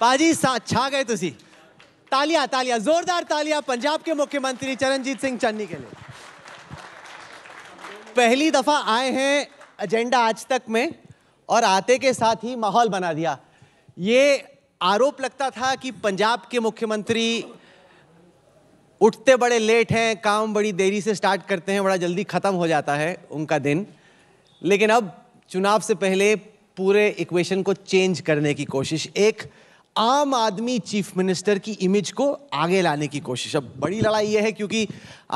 ਭਾਜੀ छा गए तुसी तालियां तालियां जोरदार तालियां पंजाब के मुख्यमंत्री चरणजीत सिंह चन्नी के लिए पहली दफा आए हैं एजेंडा आज तक में और आते के साथ ही माहौल बना दिया ये आरोप लगता था कि पंजाब के मुख्यमंत्री उठते बड़े लेट हैं काम बड़ी देरी से स्टार्ट करते हैं बड़ा जल्दी ख़त्म हो जाता है उनका दिन लेकिन अब चुनाव से पहले पूरे इक्वेशन को चेंज करने की कोशिश एक आम आदमी चीफ मिनिस्टर की इमेज को आगे लाने की कोशिश अब बड़ी लड़ाई यह है क्योंकि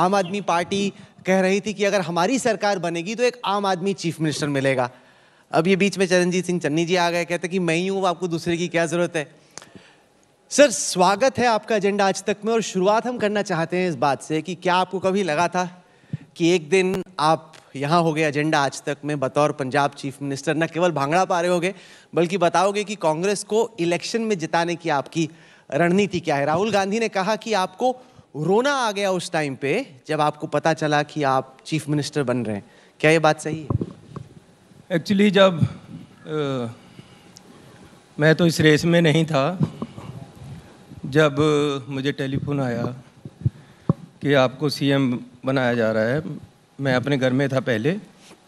आम आदमी पार्टी कह रही थी कि अगर हमारी सरकार बनेगी तो एक आम आदमी चीफ मिनिस्टर मिलेगा अब ये बीच में चरणजीत सिंह चन्नी जी आ गए कहते कि मैं ही हूँ आपको दूसरे की क्या ज़रूरत है सर स्वागत है आपका एजेंडा आज तक में और शुरुआत हम करना चाहते हैं इस बात से कि क्या आपको कभी लगा था कि एक दिन आप यहाँ हो गए एजेंडा आज तक में बतौर पंजाब चीफ मिनिस्टर न केवल भांगड़ा पा रहे गए बल्कि बताओगे कि कांग्रेस को इलेक्शन में जिताने की आपकी रणनीति क्या है राहुल गांधी ने कहा कि आपको रोना आ गया उस टाइम पे जब आपको पता चला कि आप चीफ मिनिस्टर बन रहे हैं क्या ये बात सही है एक्चुअली जब आ, मैं तो इस रेस में नहीं था जब मुझे टेलीफोन आया कि आपको सीएम बनाया जा रहा है मैं अपने घर में था पहले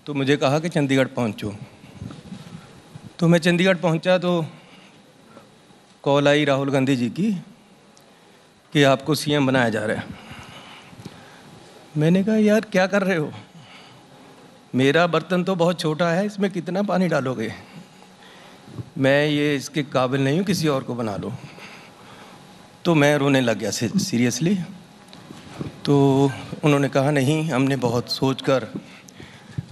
तो मुझे कहा कि चंडीगढ़ पहुंचो तो मैं चंडीगढ़ पहुंचा तो कॉल आई राहुल गांधी जी की कि आपको सीएम बनाया जा रहा है मैंने कहा यार क्या कर रहे हो मेरा बर्तन तो बहुत छोटा है इसमें कितना पानी डालोगे मैं ये इसके काबिल नहीं हूँ किसी और को बना लो तो मैं रोने लग गया सीरियसली तो उन्होंने कहा नहीं हमने बहुत सोच कर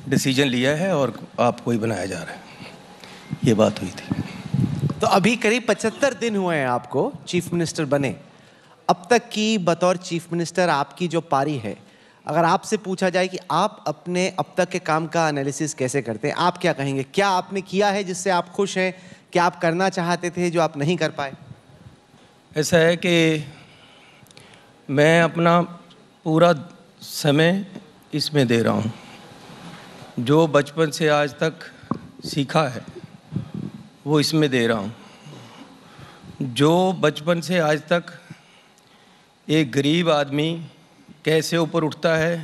डिसीजन लिया है और आपको ही बनाया जा रहा है ये बात हुई थी तो अभी करीब पचहत्तर दिन हुए हैं आपको चीफ मिनिस्टर बने अब तक की बतौर चीफ मिनिस्टर आपकी जो पारी है अगर आपसे पूछा जाए कि आप अपने अब तक के काम का एनालिसिस कैसे करते हैं आप क्या कहेंगे क्या आपने किया है जिससे आप खुश हैं क्या आप करना चाहते थे जो आप नहीं कर पाए ऐसा है कि मैं अपना पूरा समय इसमें दे रहा हूँ जो बचपन से आज तक सीखा है वो इसमें दे रहा हूँ जो बचपन से आज तक एक गरीब आदमी कैसे ऊपर उठता है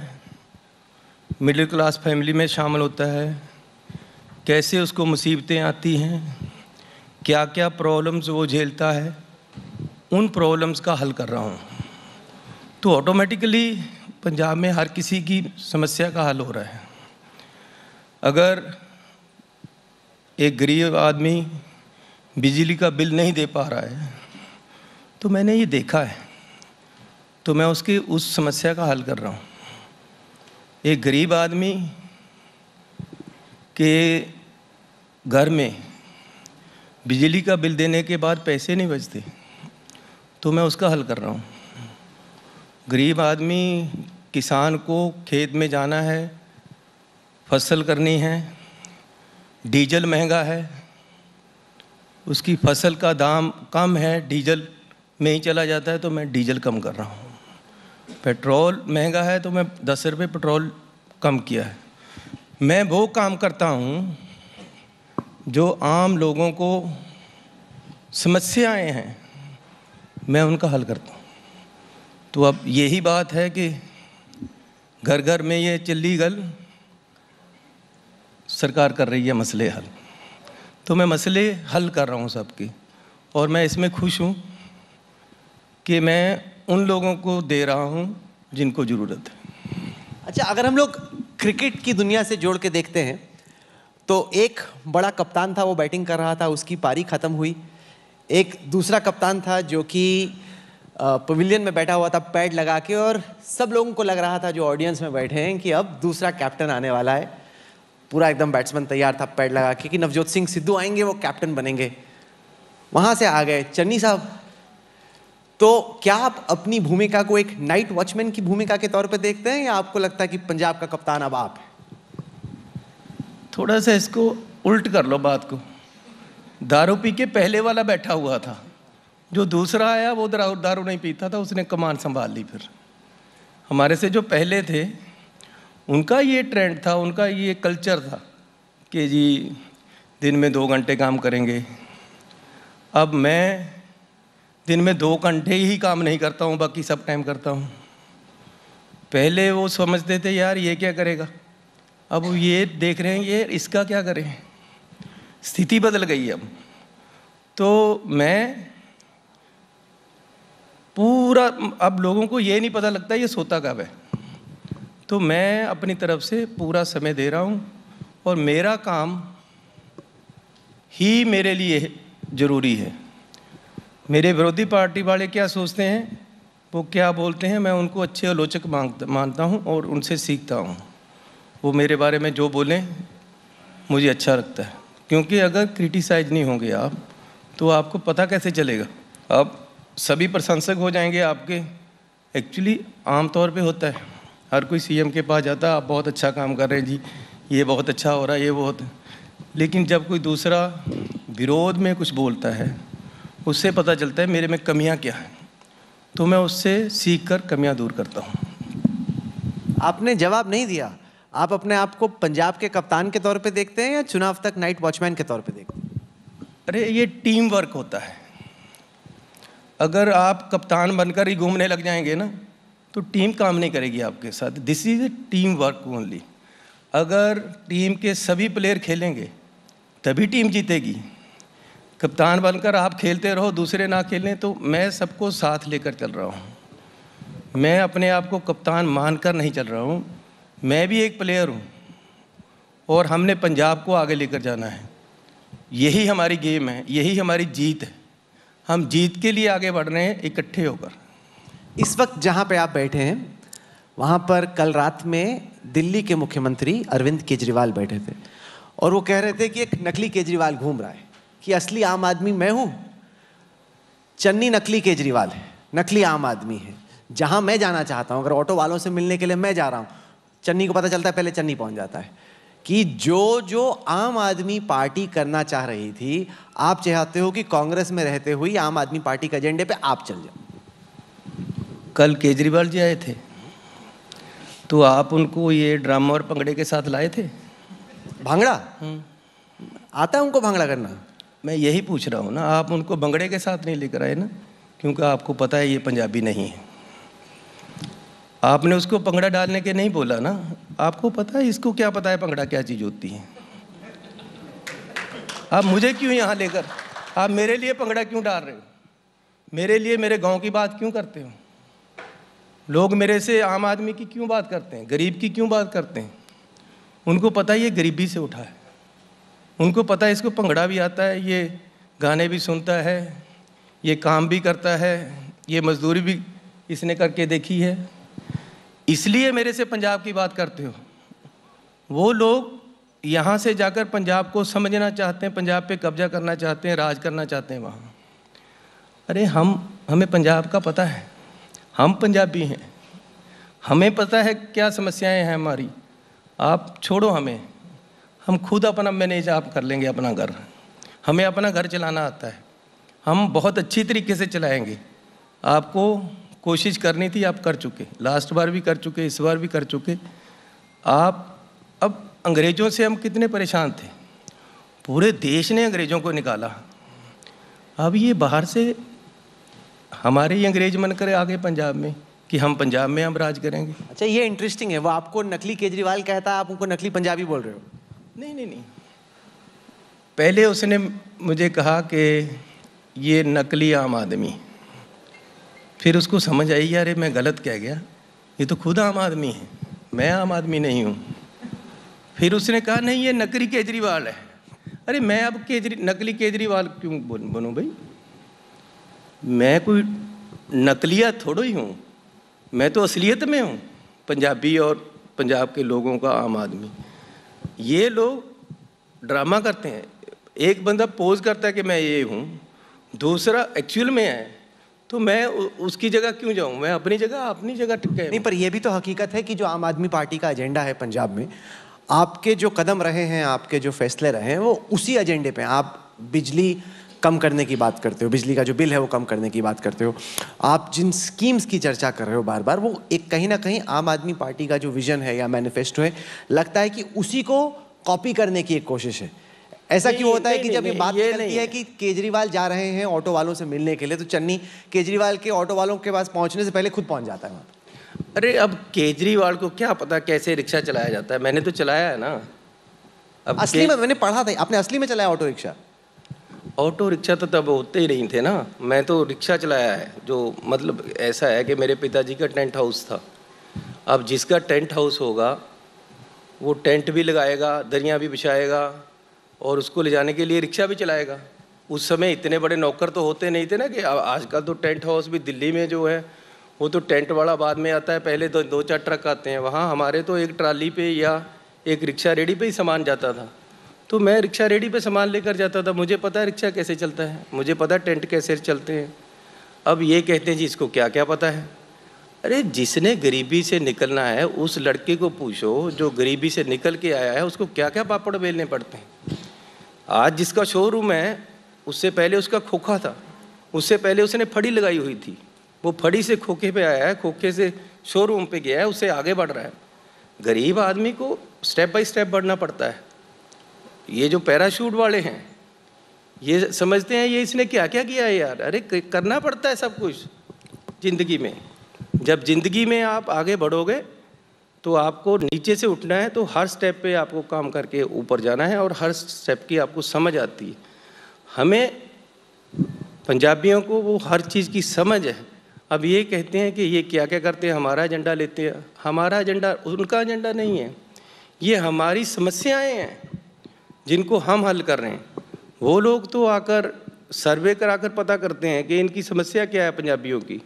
मिडिल क्लास फैमिली में शामिल होता है कैसे उसको मुसीबतें आती हैं क्या क्या प्रॉब्लम्स वो झेलता है उन प्रॉब्लम्स का हल कर रहा हूँ तो ऑटोमेटिकली पंजाब में हर किसी की समस्या का हल हो रहा है अगर एक गरीब आदमी बिजली का बिल नहीं दे पा रहा है तो मैंने ये देखा है तो मैं उसकी उस समस्या का हल कर रहा हूँ एक गरीब आदमी के घर में बिजली का बिल देने के बाद पैसे नहीं बचते तो मैं उसका हल कर रहा हूँ गरीब आदमी किसान को खेत में जाना है फसल करनी है डीजल महंगा है उसकी फसल का दाम कम है डीजल में ही चला जाता है तो मैं डीजल कम कर रहा हूँ पेट्रोल महंगा है तो मैं दस रुपये पेट्रोल कम किया है मैं वो काम करता हूँ जो आम लोगों को समस्याएं हैं मैं उनका हल करता हूँ तो अब यही बात है कि घर घर में ये चिल्ली गल सरकार कर रही है मसले हल तो मैं मसले हल कर रहा हूँ सबके और मैं इसमें खुश हूँ कि मैं उन लोगों को दे रहा हूँ जिनको ज़रूरत है अच्छा अगर हम लोग क्रिकेट की दुनिया से जोड़ के देखते हैं तो एक बड़ा कप्तान था वो बैटिंग कर रहा था उसकी पारी ख़त्म हुई एक दूसरा कप्तान था जो कि पवेलियन में बैठा हुआ था पैड लगा के और सब लोगों को लग रहा था जो ऑडियंस में बैठे हैं कि अब दूसरा कैप्टन आने वाला है पूरा एकदम बैट्समैन तैयार था पैड लगा के कि नवजोत सिंह सिद्धू आएंगे वो कैप्टन बनेंगे वहाँ से आ गए चन्नी साहब तो क्या आप अपनी भूमिका को एक नाइट वॉचमैन की भूमिका के तौर पर देखते हैं या आपको लगता है कि पंजाब का कप्तान अब आप है थोड़ा सा इसको उल्ट कर लो बात को दारू पी के पहले वाला बैठा हुआ था जो दूसरा आया वो दारू नहीं पीता था उसने कमान संभाल ली फिर हमारे से जो पहले थे उनका ये ट्रेंड था उनका ये कल्चर था कि जी दिन में दो घंटे काम करेंगे अब मैं दिन में दो घंटे ही काम नहीं करता हूँ बाकी सब टाइम करता हूँ पहले वो समझते थे यार ये क्या करेगा अब ये देख रहे हैं ये इसका क्या करें स्थिति बदल गई अब तो मैं पूरा अब लोगों को ये नहीं पता लगता ये सोता कब है तो मैं अपनी तरफ से पूरा समय दे रहा हूँ और मेरा काम ही मेरे लिए ज़रूरी है मेरे विरोधी पार्टी वाले क्या सोचते हैं वो क्या बोलते हैं मैं उनको अच्छे आलोचक मानता हूँ और उनसे सीखता हूँ वो मेरे बारे में जो बोलें मुझे अच्छा लगता है क्योंकि अगर क्रिटिसाइज नहीं होंगे आप तो आपको पता कैसे चलेगा आप सभी प्रशंसक हो जाएंगे आपके एक्चुअली आमतौर पे होता है हर कोई सीएम के पास जाता है आप बहुत अच्छा काम कर रहे हैं जी ये बहुत अच्छा हो रहा है ये बहुत लेकिन जब कोई दूसरा विरोध में कुछ बोलता है उससे पता चलता है मेरे में कमियां क्या हैं तो मैं उससे सीख कर कमियाँ दूर करता हूँ आपने जवाब नहीं दिया आप अपने आप को पंजाब के कप्तान के तौर पे देखते हैं या चुनाव तक नाइट वॉचमैन के तौर पे देखते हैं अरे ये टीम वर्क होता है अगर आप कप्तान बनकर ही घूमने लग जाएंगे ना तो टीम काम नहीं करेगी आपके साथ this is a team work only अगर टीम के सभी प्लेयर खेलेंगे तभी टीम जीतेगी कप्तान बनकर आप खेलते रहो दूसरे ना खेलें तो मैं सबको साथ लेकर चल रहा हूँ मैं अपने आप को कप्तान मानकर नहीं चल रहा हूँ मैं भी एक प्लेयर हूँ और हमने पंजाब को आगे लेकर जाना है यही हमारी गेम है यही हमारी जीत है हम जीत के लिए आगे बढ़ रहे हैं इकट्ठे होकर इस वक्त जहाँ पे आप बैठे हैं वहाँ पर कल रात में दिल्ली के मुख्यमंत्री अरविंद केजरीवाल बैठे थे और वो कह रहे थे कि एक नकली केजरीवाल घूम रहा है कि असली आम आदमी मैं हूँ चन्नी नकली केजरीवाल है नकली आम आदमी है जहाँ मैं जाना चाहता हूँ अगर ऑटो वालों से मिलने के लिए मैं जा रहा हूँ चन्नी को पता चलता है पहले चन्नी पहुँच जाता है कि जो जो आम आदमी पार्टी करना चाह रही थी आप चाहते हो कि कांग्रेस में रहते हुए आम आदमी पार्टी के एजेंडे पे आप चल जाओ कल केजरीवाल जी आए थे तो आप उनको ये ड्रामा और पंगड़े के साथ लाए थे भांगड़ा हम्म। आता है उनको भांगड़ा करना मैं यही पूछ रहा हूँ ना आप उनको भंगड़े के साथ नहीं लेकर आए ना क्योंकि आपको पता है ये पंजाबी नहीं है आपने उसको पंगड़ा डालने के नहीं बोला ना आपको पता है इसको क्या पता है पंगड़ा क्या चीज़ होती है आप मुझे क्यों यहाँ लेकर आप मेरे लिए पंगड़ा क्यों डाल रहे हो मेरे लिए मेरे गांव की बात क्यों करते हो लोग मेरे से आम आदमी की क्यों बात करते हैं गरीब की क्यों बात करते हैं उनको पता है ये गरीबी से उठा है उनको पता है इसको पंगड़ा भी आता है ये गाने भी सुनता है ये काम भी करता है ये मजदूरी भी इसने करके देखी है इसलिए मेरे से पंजाब की बात करते हो वो लोग यहाँ से जाकर पंजाब को समझना चाहते हैं पंजाब पे कब्जा करना चाहते हैं राज करना चाहते हैं वहाँ अरे हम हमें पंजाब का पता है हम पंजाबी हैं हमें पता है क्या समस्याएं हैं हमारी आप छोड़ो हमें हम खुद अपना मैनेज आप कर लेंगे अपना घर हमें अपना घर चलाना आता है हम बहुत अच्छी तरीके से चलाएंगे आपको कोशिश करनी थी आप कर चुके लास्ट बार भी कर चुके इस बार भी कर चुके आप अब अंग्रेज़ों से हम कितने परेशान थे पूरे देश ने अंग्रेज़ों को निकाला अब ये बाहर से हमारे ही अंग्रेज मन करे आगे पंजाब में कि हम पंजाब में हम राज करेंगे अच्छा ये इंटरेस्टिंग है वो आपको नकली केजरीवाल कहता है आप उनको नकली पंजाबी बोल रहे हो नहीं नहीं नहीं पहले उसने मुझे कहा कि ये नकली आम आदमी फिर उसको समझ आई अरे मैं गलत कह गया ये तो खुद आम आदमी है मैं आम आदमी नहीं हूँ फिर उसने कहा नहीं ये नकली केजरीवाल है अरे मैं अब केजरी नकली केजरीवाल क्यों बनू भाई मैं कोई नकलिया थोड़ो ही हूँ मैं तो असलियत में हूँ पंजाबी और पंजाब के लोगों का आम आदमी ये लोग ड्रामा करते हैं एक बंदा पोज करता है कि मैं ये हूँ दूसरा एक्चुअल में है तो मैं उसकी जगह क्यों जाऊं मैं अपनी जगह अपनी जगह टिके नहीं पर यह भी तो हकीकत है कि जो आम आदमी पार्टी का एजेंडा है पंजाब में आपके जो कदम रहे हैं आपके जो फैसले रहे हैं वो उसी एजेंडे पे आप बिजली कम करने की बात करते हो बिजली का जो बिल है वो कम करने की बात करते हो आप जिन स्कीम्स की चर्चा कर रहे हो बार बार वो एक कहीं ना कहीं आम आदमी पार्टी का जो विजन है या मैनिफेस्टो है लगता है कि उसी को कॉपी करने की एक कोशिश है ऐसा क्यों होता है कि जब ये बात निकलती है कि केजरीवाल जा रहे हैं ऑटो वालों से मिलने के लिए तो चन्नी केजरीवाल के ऑटो वालों के पास पहुंचने से पहले खुद पहुंच जाता है वहाँ अरे अब केजरीवाल को क्या पता कैसे रिक्शा चलाया जाता है मैंने तो चलाया है ना अब असली में मैंने पढ़ा था आपने असली में चलाया ऑटो रिक्शा ऑटो रिक्शा तो तब होते ही नहीं थे ना मैं तो रिक्शा चलाया है जो मतलब ऐसा है कि मेरे पिताजी का टेंट हाउस था अब जिसका टेंट हाउस होगा वो टेंट भी लगाएगा दरिया भी बिछाएगा और उसको ले जाने के लिए रिक्शा भी चलाएगा उस समय इतने बड़े नौकर तो होते नहीं थे ना कि आजकल तो टेंट हाउस भी दिल्ली में जो है वो तो टेंट वाला बाद में आता है पहले तो दो चार ट्रक आते हैं वहाँ हमारे तो एक ट्राली पे या एक रिक्शा रेडी पे ही सामान जाता था तो मैं रिक्शा रेडी पे सामान लेकर जाता था मुझे पता है रिक्शा कैसे चलता है मुझे पता है टेंट कैसे चलते हैं अब ये कहते हैं जी इसको क्या क्या पता है अरे जिसने गरीबी से निकलना है उस लड़के को पूछो जो गरीबी से निकल के आया है उसको क्या क्या पापड़ बेलने पड़ते हैं आज जिसका शोरूम है उससे पहले उसका खोखा था उससे पहले उसने फड़ी लगाई हुई थी वो फड़ी से खोखे पे आया है खोखे से शोरूम पे गया है उससे आगे बढ़ रहा है गरीब आदमी को स्टेप बाय स्टेप बढ़ना पड़ता है ये जो पैराशूट वाले हैं ये समझते हैं ये इसने क्या क्या किया है यार अरे करना पड़ता है सब कुछ ज़िंदगी में जब ज़िंदगी में आप आगे बढ़ोगे तो आपको नीचे से उठना है तो हर स्टेप पे आपको काम करके ऊपर जाना है और हर स्टेप की आपको समझ आती है हमें पंजाबियों को वो हर चीज़ की समझ है अब ये कहते हैं कि ये क्या क्या करते हैं हमारा एजेंडा लेते हैं हमारा एजेंडा उनका एजेंडा नहीं है ये हमारी समस्याएं हैं जिनको हम हल कर रहे हैं वो लोग तो आकर सर्वे कराकर पता करते हैं कि इनकी समस्या क्या है पंजाबियों की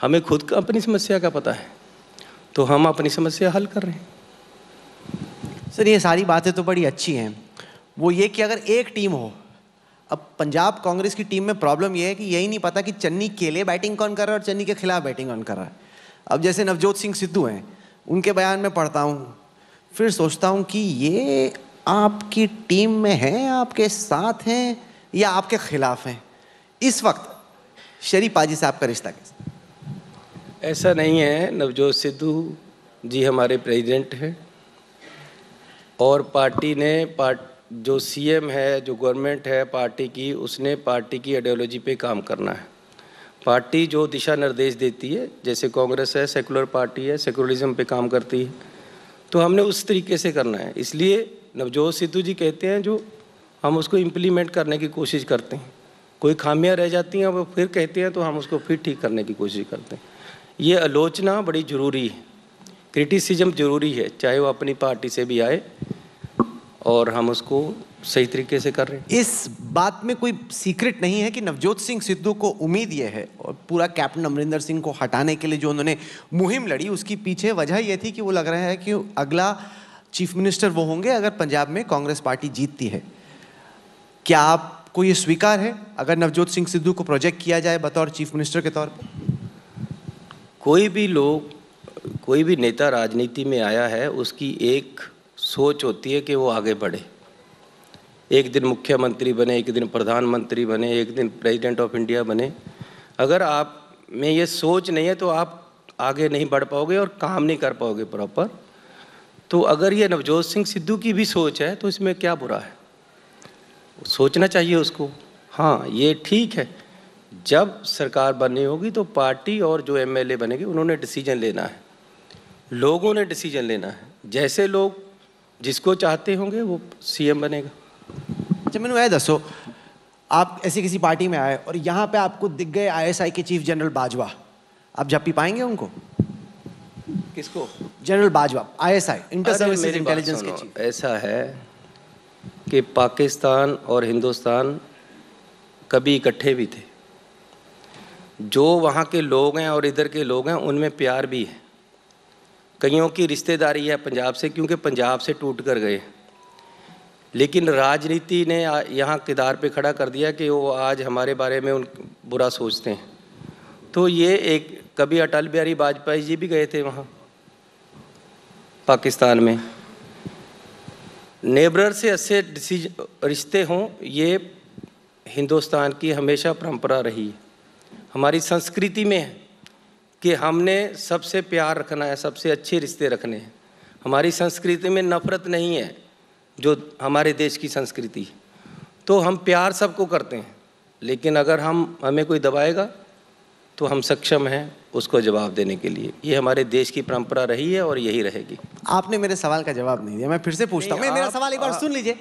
हमें खुद का अपनी समस्या का पता है तो हम अपनी समस्या हल कर रहे हैं सर ये सारी बातें तो बड़ी अच्छी हैं वो ये कि अगर एक टीम हो अब पंजाब कांग्रेस की टीम में प्रॉब्लम ये है कि यही नहीं पता कि चन्नी के लिए बैटिंग कौन कर रहा है और चन्नी के खिलाफ बैटिंग कौन कर रहा है अब जैसे नवजोत सिंह सिद्धू हैं उनके बयान में पढ़ता हूँ फिर सोचता हूँ कि ये आपकी टीम में हैं आपके साथ हैं या आपके खिलाफ हैं इस वक्त शरीफ पाजी साहब का रिश्ता कैसा ऐसा नहीं है नवजोत सिद्धू जी हमारे प्रेसिडेंट हैं और पार्टी ने पार्ट जो सीएम है जो गवर्नमेंट है पार्टी की उसने पार्टी की आइडियोलॉजी पे काम करना है पार्टी जो दिशा निर्देश देती है जैसे कांग्रेस है सेकुलर पार्टी है सेकुलरिज्म पे काम करती है तो हमने उस तरीके से करना है इसलिए नवजोत सिद्धू जी कहते हैं जो हम उसको इम्प्लीमेंट करने की कोशिश करते हैं कोई खामियां रह जाती हैं वो फिर कहते हैं तो हम उसको फिर ठीक करने की कोशिश करते हैं ये आलोचना बड़ी ज़रूरी है क्रिटिसिज्म ज़रूरी है चाहे वो अपनी पार्टी से भी आए और हम उसको सही तरीके से कर रहे हैं इस बात में कोई सीक्रेट नहीं है कि नवजोत सिंह सिद्धू को उम्मीद ये है और पूरा कैप्टन अमरिंदर सिंह को हटाने के लिए जो उन्होंने मुहिम लड़ी उसकी पीछे वजह यह थी कि वो लग रहा है कि अगला चीफ मिनिस्टर वो होंगे अगर पंजाब में कांग्रेस पार्टी जीतती है क्या आपको ये स्वीकार है अगर नवजोत सिंह सिद्धू को प्रोजेक्ट किया जाए बतौर चीफ मिनिस्टर के तौर पर कोई भी लोग कोई भी नेता राजनीति में आया है उसकी एक सोच होती है कि वो आगे बढ़े एक दिन मुख्यमंत्री बने एक दिन प्रधानमंत्री बने एक दिन प्रेसिडेंट ऑफ इंडिया बने अगर आप में ये सोच नहीं है तो आप आगे नहीं बढ़ पाओगे और काम नहीं कर पाओगे प्रॉपर तो अगर ये नवजोत सिंह सिद्धू की भी सोच है तो इसमें क्या बुरा है सोचना चाहिए उसको हाँ ये ठीक है जब सरकार बनी होगी तो पार्टी और जो एमएलए बनेगी उन्होंने डिसीजन लेना है लोगों ने डिसीजन लेना है जैसे लोग जिसको चाहते होंगे वो सीएम बनेगा अच्छा मैंने यह दसो आप ऐसी किसी पार्टी में आए और यहाँ पे आपको दिख गए आईएसआई के चीफ जनरल बाजवा आप झप्पी पाएंगे उनको किसको general Bajwa ISI inter service intelligence के चीफ ऐसा है कि पाकिस्तान और हिंदुस्तान कभी इकट्ठे भी थे जो वहाँ के लोग हैं और इधर के लोग हैं उनमें प्यार भी है कईयों की रिश्तेदारी है पंजाब से क्योंकि पंजाब से टूट कर गए लेकिन राजनीति ने यहाँ किदार पे खड़ा कर दिया कि वो आज हमारे बारे में उन बुरा सोचते हैं तो ये एक कभी अटल बिहारी वाजपेयी जी भी गए थे वहाँ पाकिस्तान में नेबरर से अच्छे रिश्ते हों ये हिंदुस्तान की हमेशा परंपरा रही है हमारी संस्कृति में है कि हमने सबसे प्यार रखना है सबसे अच्छे रिश्ते रखने हैं हमारी संस्कृति में नफ़रत नहीं है जो हमारे देश की संस्कृति है तो हम प्यार सबको करते हैं लेकिन अगर हम हमें कोई दबाएगा तो हम सक्षम हैं उसको जवाब देने के लिए ये हमारे देश की परंपरा रही है और यही रहेगी आपने मेरे सवाल का जवाब नहीं दिया मैं फिर से पूछता हूँ मेरा सवाल एक बार सुन लीजिए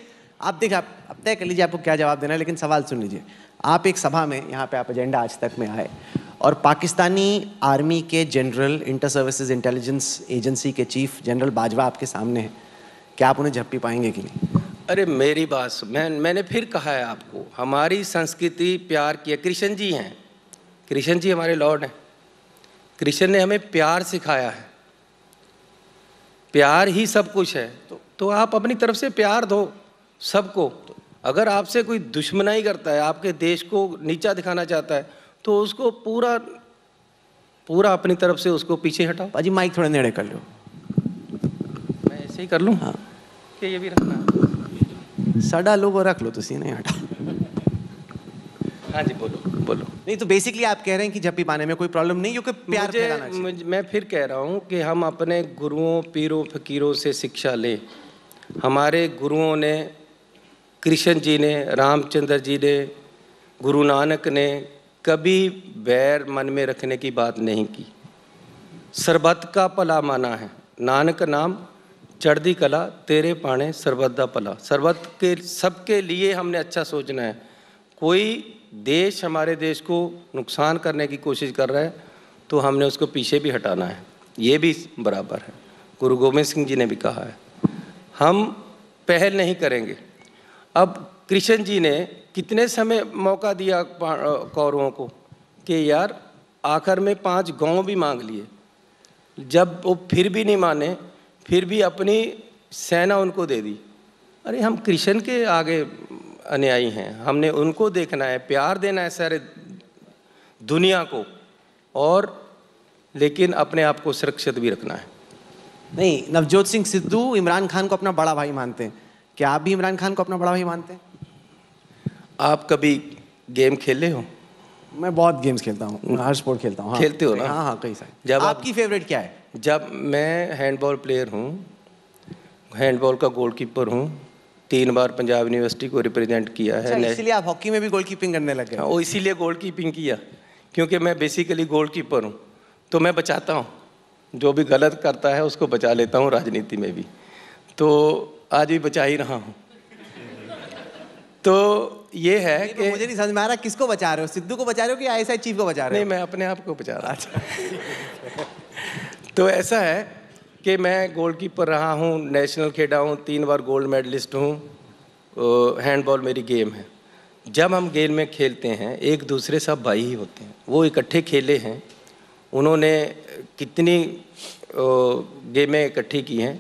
आप देखिए आप तय कर लीजिए आपको क्या जवाब देना है लेकिन सवाल सुन लीजिए आप एक सभा में यहाँ पे आप एजेंडा आज तक में आए और पाकिस्तानी आर्मी के general inter services intelligence agency के चीफ जनरल बाजवा आपके सामने हैं क्या आप उन्हें झप्पी पाएंगे कि नहीं अरे मेरी बात मैं मैंने फिर कहा है आपको हमारी संस्कृति प्यार की है कृष्ण जी हैं कृष्ण जी हमारे लॉर्ड हैं कृष्ण ने हमें प्यार सिखाया है प्यार ही सब कुछ है तो, तो आप अपनी तरफ से प्यार दो सबको अगर आपसे कोई दुश्मनाई करता है आपके देश को नीचा दिखाना चाहता है तो उसको पूरा पूरा अपनी तरफ से उसको पीछे हटाओ भाजी माइक थोड़ा नेड़े कर लो मैं ऐसे ही कर लूँ हाँ कि ये भी रखना साढ़ा लोगो रख लो तुम नहीं हटा हाँ जी बोलो बोलो नहीं तो बेसिकली आप कह रहे हैं कि भी पाने में कोई प्रॉब्लम नहीं क्योंकि प्यार मुझे, मैं फिर कह रहा हूँ कि हम अपने गुरुओं पीरों फकीरों से शिक्षा लें हमारे गुरुओं ने कृष्ण जी ने रामचंद्र जी ने गुरु नानक ने कभी बैर मन में रखने की बात नहीं की सरबत का पला माना है नानक नाम चढ़दी कला तेरे पाने सरबत का पला सरबत के सबके लिए हमने अच्छा सोचना है कोई देश हमारे देश को नुकसान करने की कोशिश कर रहा है तो हमने उसको पीछे भी हटाना है ये भी बराबर है गुरु गोविंद सिंह जी ने भी कहा है हम पहल नहीं करेंगे अब कृष्ण जी ने कितने समय मौका दिया कौरवों को कि यार आखिर में पांच गांव भी मांग लिए जब वो फिर भी नहीं माने फिर भी अपनी सेना उनको दे दी अरे हम कृष्ण के आगे अनुयायी हैं हमने उनको देखना है प्यार देना है सारे दुनिया को और लेकिन अपने आप को सुरक्षित भी रखना है नहीं नवजोत सिंह सिद्धू इमरान खान को अपना बड़ा भाई मानते हैं क्या आप भी इमरान खान को अपना बड़ा भाई मानते हैं आप कभी गेम खेले हो मैं बहुत गेम्स खेलता हूँ हर स्पोर्ट खेलता हूँ हाँ। खेलते हो ना हाँ हाँ कई सारे जब आपकी फेवरेट क्या है जब मैं हैंडबॉल प्लेयर हूँ हैंडबॉल का गोलकीपर हूँ तीन बार पंजाब यूनिवर्सिटी को रिप्रेजेंट किया है अच्छा, इसलिए आप हॉकी में भी गोल कीपिंग करने लगे हाँ, वो इसीलिए गोल कीपिंग किया क्योंकि मैं बेसिकली गोल कीपर हूँ तो मैं बचाता हूँ जो भी गलत करता है उसको बचा लेता हूँ राजनीति में भी तो आज भी बचा ही रहा हूँ तो ये है तो कि मुझे नहीं समझ में आ रहा किसको बचा रहे हो सिद्धू को बचा रहे हो कि आई चीफ को बचा रहे हो नहीं मैं अपने आप को बचा रहा था तो ऐसा है कि मैं कीपर रहा हूँ नेशनल खेला हूँ तीन बार गोल्ड मेडलिस्ट हूँ हैंडबॉल मेरी गेम है जब हम गेम में खेलते हैं एक दूसरे सब भाई ही होते हैं वो इकट्ठे खेले हैं उन्होंने कितनी गेमें इकट्ठी की हैं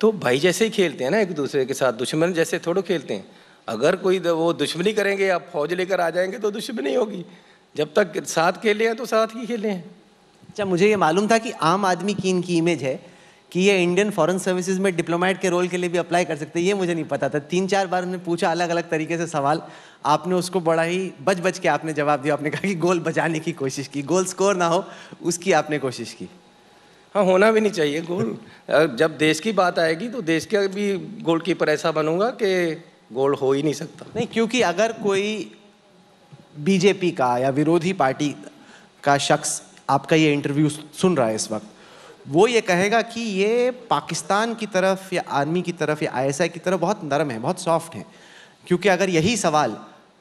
तो भाई जैसे ही खेलते हैं ना एक दूसरे के साथ दुश्मन जैसे थोड़ा खेलते हैं अगर कोई वो दुश्मनी करेंगे या फौज लेकर आ जाएंगे तो दुश्मनी होगी जब तक साथ खेले हैं तो साथ ही खेले हैं अच्छा मुझे ये मालूम था कि आम आदमी की इनकी इमेज है कि ये इंडियन फॉरेन सर्विसेज में डिप्लोमेट के रोल के लिए भी अप्लाई कर सकते हैं ये मुझे नहीं पता था तीन चार बार हमने पूछा अलग अलग तरीके से सवाल आपने उसको बड़ा ही बच बच के आपने जवाब दिया आपने कहा कि गोल बचाने की कोशिश की गोल स्कोर ना हो उसकी आपने कोशिश की हाँ होना भी नहीं चाहिए गोल जब देश की बात आएगी तो देश का भी कीपर ऐसा बनूंगा कि गोल हो ही नहीं सकता नहीं क्योंकि अगर कोई बीजेपी का या विरोधी पार्टी का शख्स आपका ये इंटरव्यू सुन रहा है इस वक्त वो ये कहेगा कि ये पाकिस्तान की तरफ या आर्मी की तरफ या आईएसआई की तरफ बहुत नरम है बहुत सॉफ्ट है क्योंकि अगर यही सवाल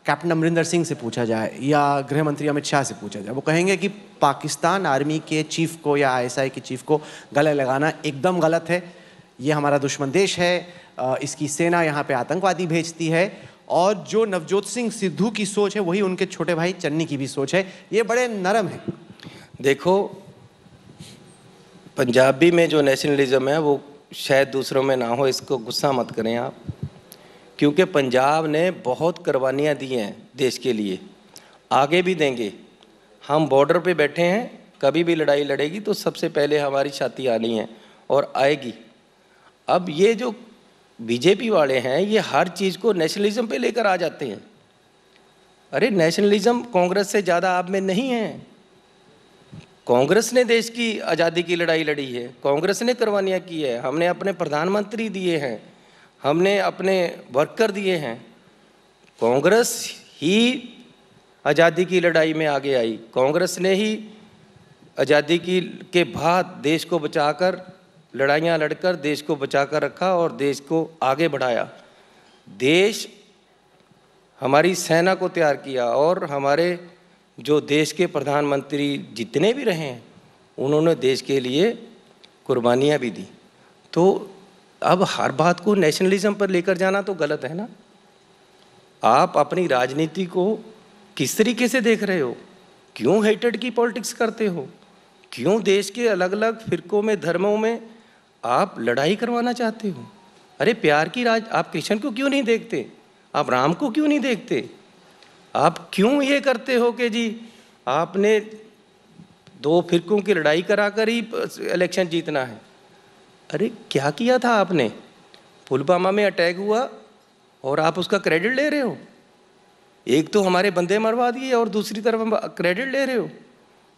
कैप्टन अमरिंदर सिंह से पूछा जाए या गृह मंत्री अमित शाह से पूछा जाए वो कहेंगे कि पाकिस्तान आर्मी के चीफ को या आईएसआई के चीफ को गले लगाना एकदम गलत है ये हमारा दुश्मन देश है इसकी सेना यहाँ पे आतंकवादी भेजती है और जो नवजोत सिंह सिद्धू की सोच है वही उनके छोटे भाई चन्नी की भी सोच है ये बड़े नरम है देखो पंजाबी में जो नेशनलिज्म है वो शायद दूसरों में ना हो इसको गुस्सा मत करें आप क्योंकि पंजाब ने बहुत कुर्बानियाँ दी हैं देश के लिए आगे भी देंगे हम बॉर्डर पे बैठे हैं कभी भी लड़ाई लड़ेगी तो सबसे पहले हमारी छाती आनी है और आएगी अब ये जो बीजेपी वाले हैं ये हर चीज़ को नेशनलिज्म पे लेकर आ जाते हैं अरे नेशनलिज्म कांग्रेस से ज़्यादा आप में नहीं है कांग्रेस ने देश की आज़ादी की लड़ाई लड़ी है कांग्रेस ने कुर्बानियाँ की है हमने अपने प्रधानमंत्री दिए हैं हमने अपने वर्कर दिए हैं कांग्रेस ही आज़ादी की लड़ाई में आगे आई कांग्रेस ने ही आज़ादी की के बाद देश को बचाकर लड़ाइयाँ लड़कर देश को बचाकर रखा और देश को आगे बढ़ाया देश हमारी सेना को तैयार किया और हमारे जो देश के प्रधानमंत्री जितने भी रहे हैं उन्होंने देश के लिए कुर्बानियाँ भी दी तो अब हर बात को नेशनलिज्म पर लेकर जाना तो गलत है ना आप अपनी राजनीति को किस तरीके से देख रहे हो क्यों हेटेड की पॉलिटिक्स करते हो क्यों देश के अलग अलग फिरकों में धर्मों में आप लड़ाई करवाना चाहते हो अरे प्यार की राज आप कृष्ण को क्यों नहीं देखते आप राम को क्यों नहीं देखते आप क्यों ये करते हो कि जी आपने दो फिरकों की लड़ाई करा कर ही इलेक्शन जीतना है अरे क्या किया था आपने पुलवामा में अटैक हुआ और आप उसका क्रेडिट ले रहे हो एक तो हमारे बंदे मरवा दिए और दूसरी तरफ क्रेडिट ले रहे हो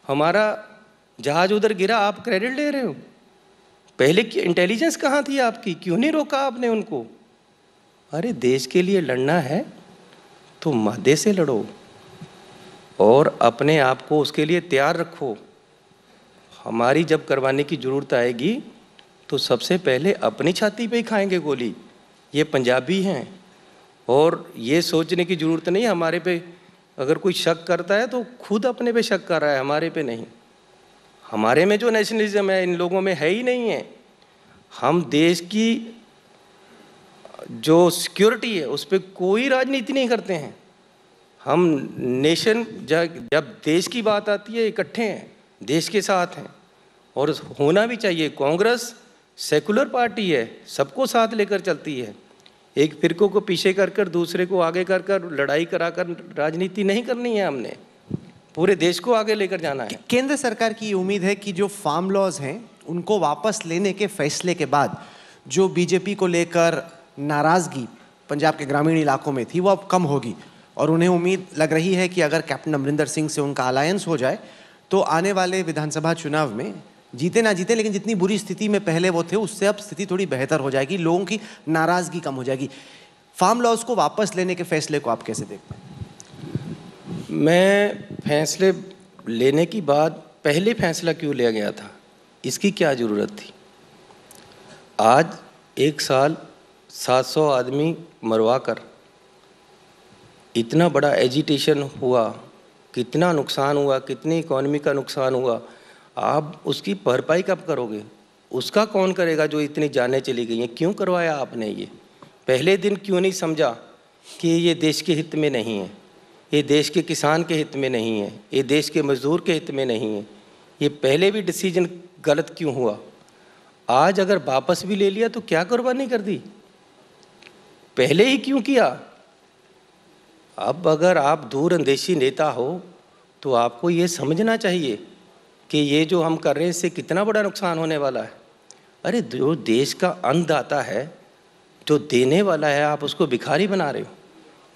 हमारा जहाज उधर गिरा आप क्रेडिट ले रहे हो पहले इंटेलिजेंस कहाँ थी आपकी क्यों नहीं रोका आपने उनको अरे देश के लिए लड़ना है तो मादे से लड़ो और अपने आप को उसके लिए तैयार रखो हमारी जब करवाने की ज़रूरत आएगी तो सबसे पहले अपनी छाती पे ही खाएंगे गोली ये पंजाबी हैं और ये सोचने की ज़रूरत नहीं हमारे पे अगर कोई शक करता है तो खुद अपने पे शक कर रहा है हमारे पे नहीं हमारे में जो नेशनलिज्म है इन लोगों में है ही नहीं है हम देश की जो सिक्योरिटी है उस पर कोई राजनीति नहीं करते हैं हम नेशन जब जब देश की बात आती है इकट्ठे हैं देश के साथ हैं और होना भी चाहिए कांग्रेस सेकुलर पार्टी है सबको साथ लेकर चलती है एक फिरकों को पीछे कर कर दूसरे को आगे कर कर लड़ाई करा कर राजनीति नहीं करनी है हमने पूरे देश को आगे लेकर जाना है केंद्र सरकार की उम्मीद है कि जो फार्म लॉज हैं उनको वापस लेने के फैसले के बाद जो बीजेपी को लेकर नाराज़गी पंजाब के ग्रामीण इलाकों में थी वो अब कम होगी और उन्हें उम्मीद लग रही है कि अगर कैप्टन अमरिंदर सिंह से उनका अलायंस हो जाए तो आने वाले विधानसभा चुनाव में जीते ना जीते लेकिन जितनी बुरी स्थिति में पहले वो थे उससे अब स्थिति थोड़ी बेहतर हो जाएगी लोगों की नाराज़गी कम हो जाएगी फार्म लॉज को वापस लेने के फैसले को आप कैसे देखते हैं मैं फैसले लेने की बात पहले फैसला क्यों लिया गया था इसकी क्या ज़रूरत थी आज एक साल 700 आदमी मरवा कर इतना बड़ा एजिटेशन हुआ कितना नुकसान हुआ कितनी इकोनॉमी का नुकसान हुआ आप उसकी भरपाई कब करोगे उसका कौन करेगा जो इतनी जाने चली गई हैं क्यों करवाया आपने ये पहले दिन क्यों नहीं समझा कि ये देश के हित में नहीं है ये देश के किसान के हित में नहीं है ये देश के मज़दूर के हित में नहीं है ये पहले भी डिसीजन गलत क्यों हुआ आज अगर वापस भी ले लिया तो क्या कुर्बानी कर दी पहले ही क्यों किया अब अगर आप दूर अंदेशी नेता हो तो आपको ये समझना चाहिए कि ये जो हम कर रहे हैं इससे कितना बड़ा नुकसान होने वाला है अरे जो देश का अन्नदाता है जो देने वाला है आप उसको भिखारी बना रहे हो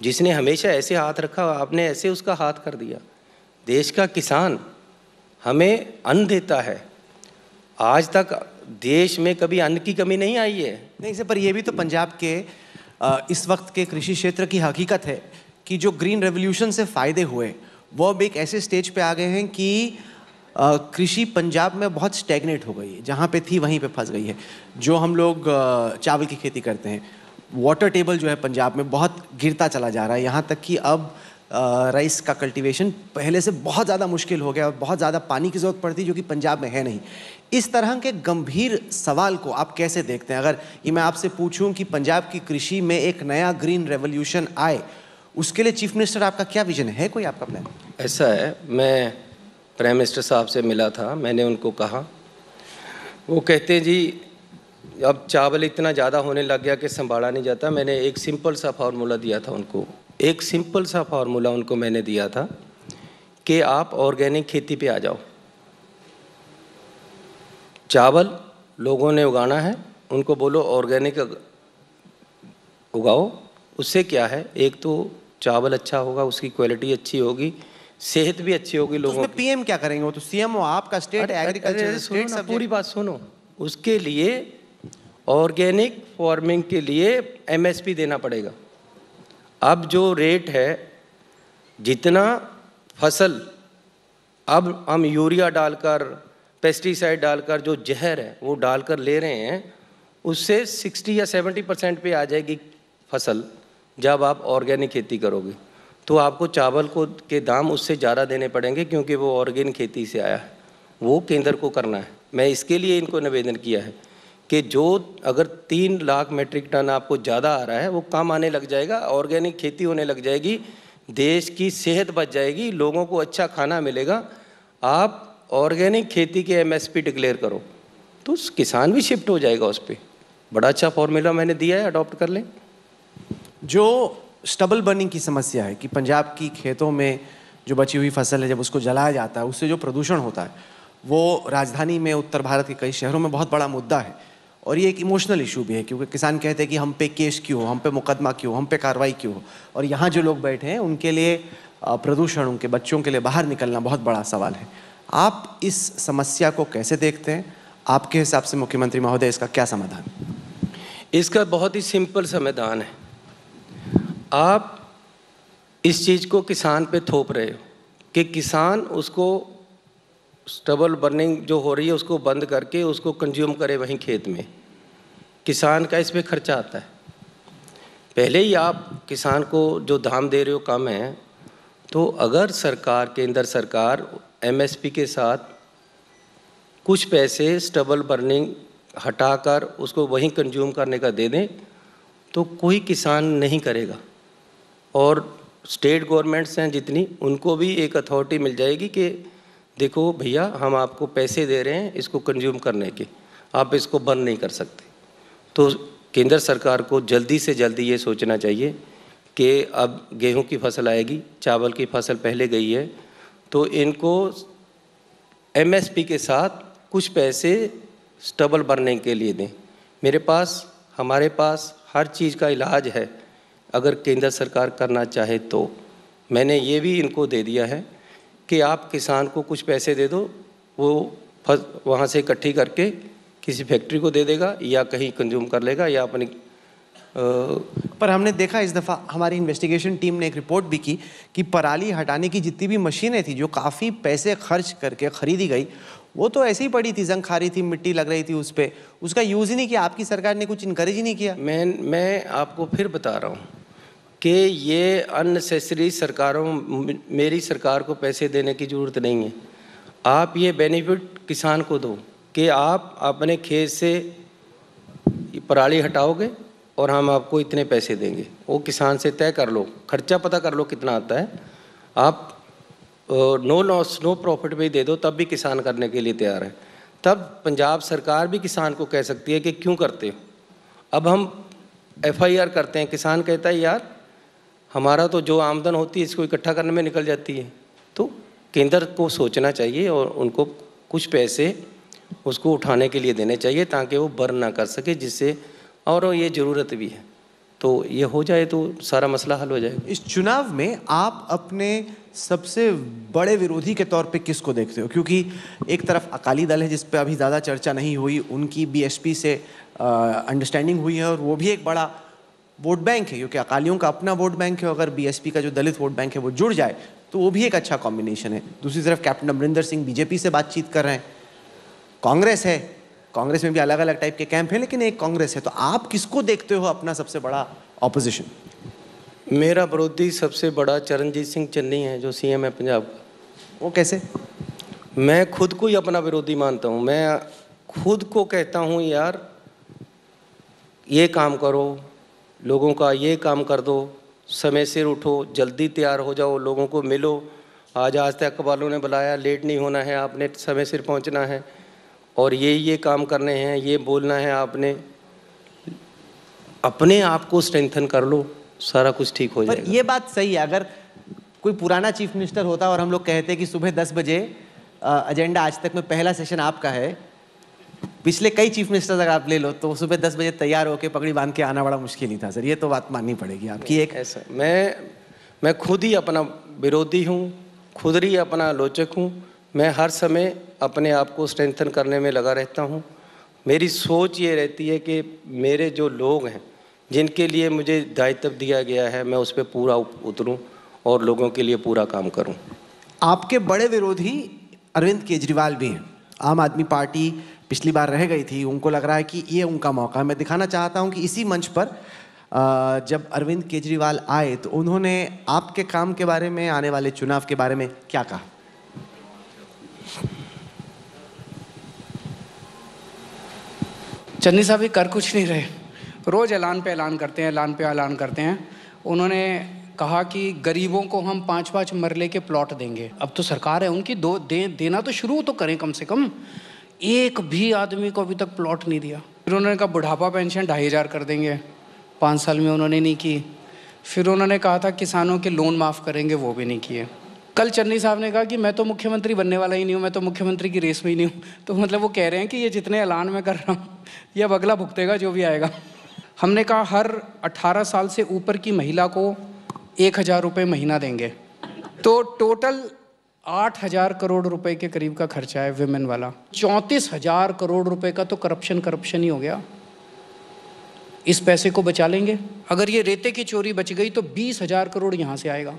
जिसने हमेशा ऐसे हाथ रखा आपने ऐसे उसका हाथ कर दिया देश का किसान हमें अन्न देता है आज तक देश में कभी अन्न की कमी नहीं आई है नहीं सर पर यह भी तो पंजाब के इस वक्त के कृषि क्षेत्र की हकीकत है कि जो ग्रीन रेवोल्यूशन से फ़ायदे हुए वो अब एक ऐसे स्टेज पे आ गए हैं कि कृषि पंजाब में बहुत स्टेगनेट हो गई है जहाँ पे थी वहीं पे फंस गई है जो हम लोग चावल की खेती करते हैं वाटर टेबल जो है पंजाब में बहुत गिरता चला जा रहा है यहाँ तक कि अब राइस का कल्टीवेशन पहले से बहुत ज़्यादा मुश्किल हो गया और बहुत ज़्यादा पानी की ज़रूरत पड़ती जो कि पंजाब में है नहीं इस तरह के गंभीर सवाल को आप कैसे देखते हैं अगर ये मैं आपसे पूछूं कि पंजाब की कृषि में एक नया ग्रीन रेवोल्यूशन आए उसके लिए चीफ मिनिस्टर आपका क्या विजन है कोई आपका प्लान ऐसा है मैं प्राइम मिनिस्टर साहब से मिला था मैंने उनको कहा वो कहते हैं जी अब चावल इतना ज़्यादा होने लग गया कि संभाला नहीं जाता मैंने एक सिंपल सा फार्मूला दिया था उनको एक सिंपल सा फार्मूला उनको मैंने दिया था कि आप ऑर्गेनिक खेती पे आ जाओ चावल लोगों ने उगाना है उनको बोलो ऑर्गेनिक उगाओ उससे क्या है एक तो चावल अच्छा होगा उसकी क्वालिटी अच्छी होगी सेहत भी अच्छी होगी तो लोगों की पीएम क्या करेंगे वो तो सीएम आपका स्टेट एग्रीकल्चर स्टेट पूरी बात सुनो उसके लिए ऑर्गेनिक फार्मिंग के लिए एमएसपी देना पड़ेगा अब जो रेट है जितना फसल अब हम यूरिया डालकर पेस्टिसाइड डालकर जो जहर है वो डालकर ले रहे हैं उससे 60 या 70 परसेंट पे आ जाएगी फसल जब आप ऑर्गेनिक खेती करोगे तो आपको चावल को के दाम उससे ज़्यादा देने पड़ेंगे क्योंकि वो ऑर्गेनिक खेती से आया है वो केंद्र को करना है मैं इसके लिए इनको निवेदन किया है कि जो अगर तीन लाख मेट्रिक टन आपको ज़्यादा आ रहा है वो काम आने लग जाएगा ऑर्गेनिक खेती होने लग जाएगी देश की सेहत बच जाएगी लोगों को अच्छा खाना मिलेगा आप ऑर्गेनिक खेती के एमएसपी डिक्लेयर करो तो किसान भी शिफ्ट हो जाएगा उस पर बड़ा अच्छा फॉर्मूला मैंने दिया है अडॉप्ट कर लें जो स्टबल बर्निंग की समस्या है कि पंजाब की खेतों में जो बची हुई फसल है जब उसको जलाया जाता है उससे जो प्रदूषण होता है वो राजधानी में उत्तर भारत के कई शहरों में बहुत बड़ा मुद्दा है और ये एक इमोशनल इशू भी है क्योंकि किसान कहते हैं कि हम पे केस क्यों हो हम पे मुकदमा क्यों हम पे कार्रवाई क्यों हो और यहाँ जो लोग बैठे हैं उनके लिए प्रदूषण उनके बच्चों के लिए बाहर निकलना बहुत बड़ा सवाल है आप इस समस्या को कैसे देखते हैं आपके हिसाब से मुख्यमंत्री महोदय इसका क्या समाधान इसका बहुत ही सिंपल समाधान है आप इस चीज़ को किसान पे थोप रहे हो कि किसान उसको स्टबल बर्निंग जो हो रही है उसको बंद करके उसको कंज्यूम करे वहीं खेत में किसान का इस पर खर्चा आता है पहले ही आप किसान को जो दाम दे रहे हो कम है तो अगर सरकार केंद्र सरकार एमएसपी के साथ कुछ पैसे स्टबल बर्निंग हटाकर उसको वहीं कंज्यूम करने का दे दें तो कोई किसान नहीं करेगा और स्टेट गवर्नमेंट्स हैं जितनी उनको भी एक अथॉरिटी मिल जाएगी कि देखो भैया हम आपको पैसे दे रहे हैं इसको कंज्यूम करने के आप इसको बंद नहीं कर सकते तो केंद्र सरकार को जल्दी से जल्दी ये सोचना चाहिए कि अब गेहूं की फसल आएगी चावल की फसल पहले गई है तो इनको एमएसपी के साथ कुछ पैसे स्टबल भरने के लिए दें मेरे पास हमारे पास हर चीज़ का इलाज है अगर केंद्र सरकार करना चाहे तो मैंने ये भी इनको दे दिया है कि आप किसान को कुछ पैसे दे दो वो फस वहाँ से इकट्ठी करके किसी फैक्ट्री को दे देगा या कहीं कंज्यूम कर लेगा या अपनी पर हमने देखा इस दफ़ा हमारी इन्वेस्टिगेशन टीम ने एक रिपोर्ट भी की कि पराली हटाने की जितनी भी मशीनें थी जो काफ़ी पैसे खर्च करके ख़रीदी गई वो तो ऐसी ही पड़ी थी जंग खा रही थी मिट्टी लग रही थी उस पर उसका यूज़ ही नहीं किया आपकी सरकार ने कुछ इंकरेज ही नहीं किया मैं मैं आपको फिर बता रहा हूँ कि ये अननेसेसरी सरकारों मेरी सरकार को पैसे देने की ज़रूरत नहीं है आप ये बेनिफिट किसान को दो कि आप अपने खेत से पराली हटाओगे और हम आपको इतने पैसे देंगे वो किसान से तय कर लो खर्चा पता कर लो कितना आता है आप नो लॉस नो प्रॉफिट भी दे दो तब भी किसान करने के लिए तैयार है तब पंजाब सरकार भी किसान को कह सकती है कि क्यों करते हो अब हम एफआईआर करते हैं किसान कहता है यार हमारा तो जो आमदन होती है इसको इकट्ठा करने में निकल जाती है तो केंद्र को सोचना चाहिए और उनको कुछ पैसे उसको उठाने के लिए देने चाहिए ताकि वो बर्न ना कर सके जिससे और ये ज़रूरत भी है तो ये हो जाए तो सारा मसला हल हो जाएगा इस चुनाव में आप अपने सबसे बड़े विरोधी के तौर पे किसको देखते हो क्योंकि एक तरफ अकाली दल है जिस पर अभी ज़्यादा चर्चा नहीं हुई उनकी बीएसपी से अंडरस्टैंडिंग हुई है और वो भी एक बड़ा वोट बैंक है क्योंकि अकालियों का अपना वोट बैंक है अगर बीएसपी का जो दलित वोट बैंक है वो जुड़ जाए तो वो भी एक अच्छा कॉम्बिनेशन है दूसरी तरफ कैप्टन अमरिंदर सिंह बीजेपी से बातचीत कर रहे हैं कांग्रेस है कांग्रेस में भी अलग अलग टाइप के कैंप हैं लेकिन एक कांग्रेस है तो आप किसको देखते हो अपना सबसे बड़ा ऑपोजिशन मेरा विरोधी सबसे बड़ा चरणजीत सिंह चन्नी है जो सीएम है पंजाब का वो कैसे मैं खुद को ही अपना विरोधी मानता हूँ मैं खुद को कहता हूँ यार ये काम करो लोगों का ये काम कर दो समय सिर उठो जल्दी तैयार हो जाओ लोगों को मिलो आज आज तक वालों ने बुलाया लेट नहीं होना है आपने समय सिर पहुंचना है और ये ये काम करने हैं ये बोलना है आपने अपने आप को स्ट्रेंथन कर लो सारा कुछ ठीक हो जाएगा ये बात सही है अगर कोई पुराना चीफ मिनिस्टर होता और हम लोग कहते कि सुबह दस बजे एजेंडा आज तक में पहला सेशन आपका है पिछले कई चीफ मिनिस्टर अगर आप ले लो तो सुबह दस बजे तैयार होकर पगड़ी बांध के आना बड़ा मुश्किल ही था सर ये तो बात माननी पड़ेगी आपकी एक ऐसा मैं मैं खुद ही अपना विरोधी हूँ खुद ही अपना आलोचक हूँ मैं हर समय अपने आप को स्ट्रेंथन करने में लगा रहता हूँ मेरी सोच ये रहती है कि मेरे जो लोग हैं जिनके लिए मुझे दायित्व दिया गया है मैं उस पर पूरा उतरूँ और लोगों के लिए पूरा काम करूँ आपके बड़े विरोधी अरविंद केजरीवाल भी हैं आम आदमी पार्टी पिछली बार रह गई थी उनको लग रहा है कि ये उनका मौका है मैं दिखाना चाहता हूँ कि इसी मंच पर जब अरविंद केजरीवाल आए तो उन्होंने आपके काम के बारे में आने वाले चुनाव के बारे में क्या कहा चन्नी साहब ये कर कुछ नहीं रहे रोज़ ऐलान पे ऐलान करते हैं ऐलान पे ऐलान करते हैं उन्होंने कहा कि गरीबों को हम पांच पांच मरले के प्लॉट देंगे अब तो सरकार है उनकी दो दे देना तो शुरू तो करें कम से कम एक भी आदमी को अभी तक प्लॉट नहीं दिया फिर उन्होंने कहा बुढ़ापा पेंशन ढाई हज़ार कर देंगे पाँच साल में उन्होंने नहीं की फिर उन्होंने कहा था किसानों के लोन माफ़ करेंगे वो भी नहीं किए कल चन्नी साहब ने कहा कि मैं तो मुख्यमंत्री बनने वाला ही नहीं हूँ मैं तो मुख्यमंत्री की रेस में ही नहीं हूँ तो मतलब वो कह रहे हैं कि ये जितने ऐलान मैं कर रहा हूँ ये अब अगला भुगतेगा जो भी आएगा हमने कहा हर 18 साल से ऊपर की महिला को एक हज़ार रुपये महीना देंगे तो टोटल आठ हजार करोड़ रुपए के करीब का खर्चा है विमेन वाला चौंतीस हजार करोड़ रुपए का तो करप्शन करप्शन ही हो गया इस पैसे को बचा लेंगे अगर ये रेते की चोरी बच गई तो बीस हजार करोड़ यहाँ से आएगा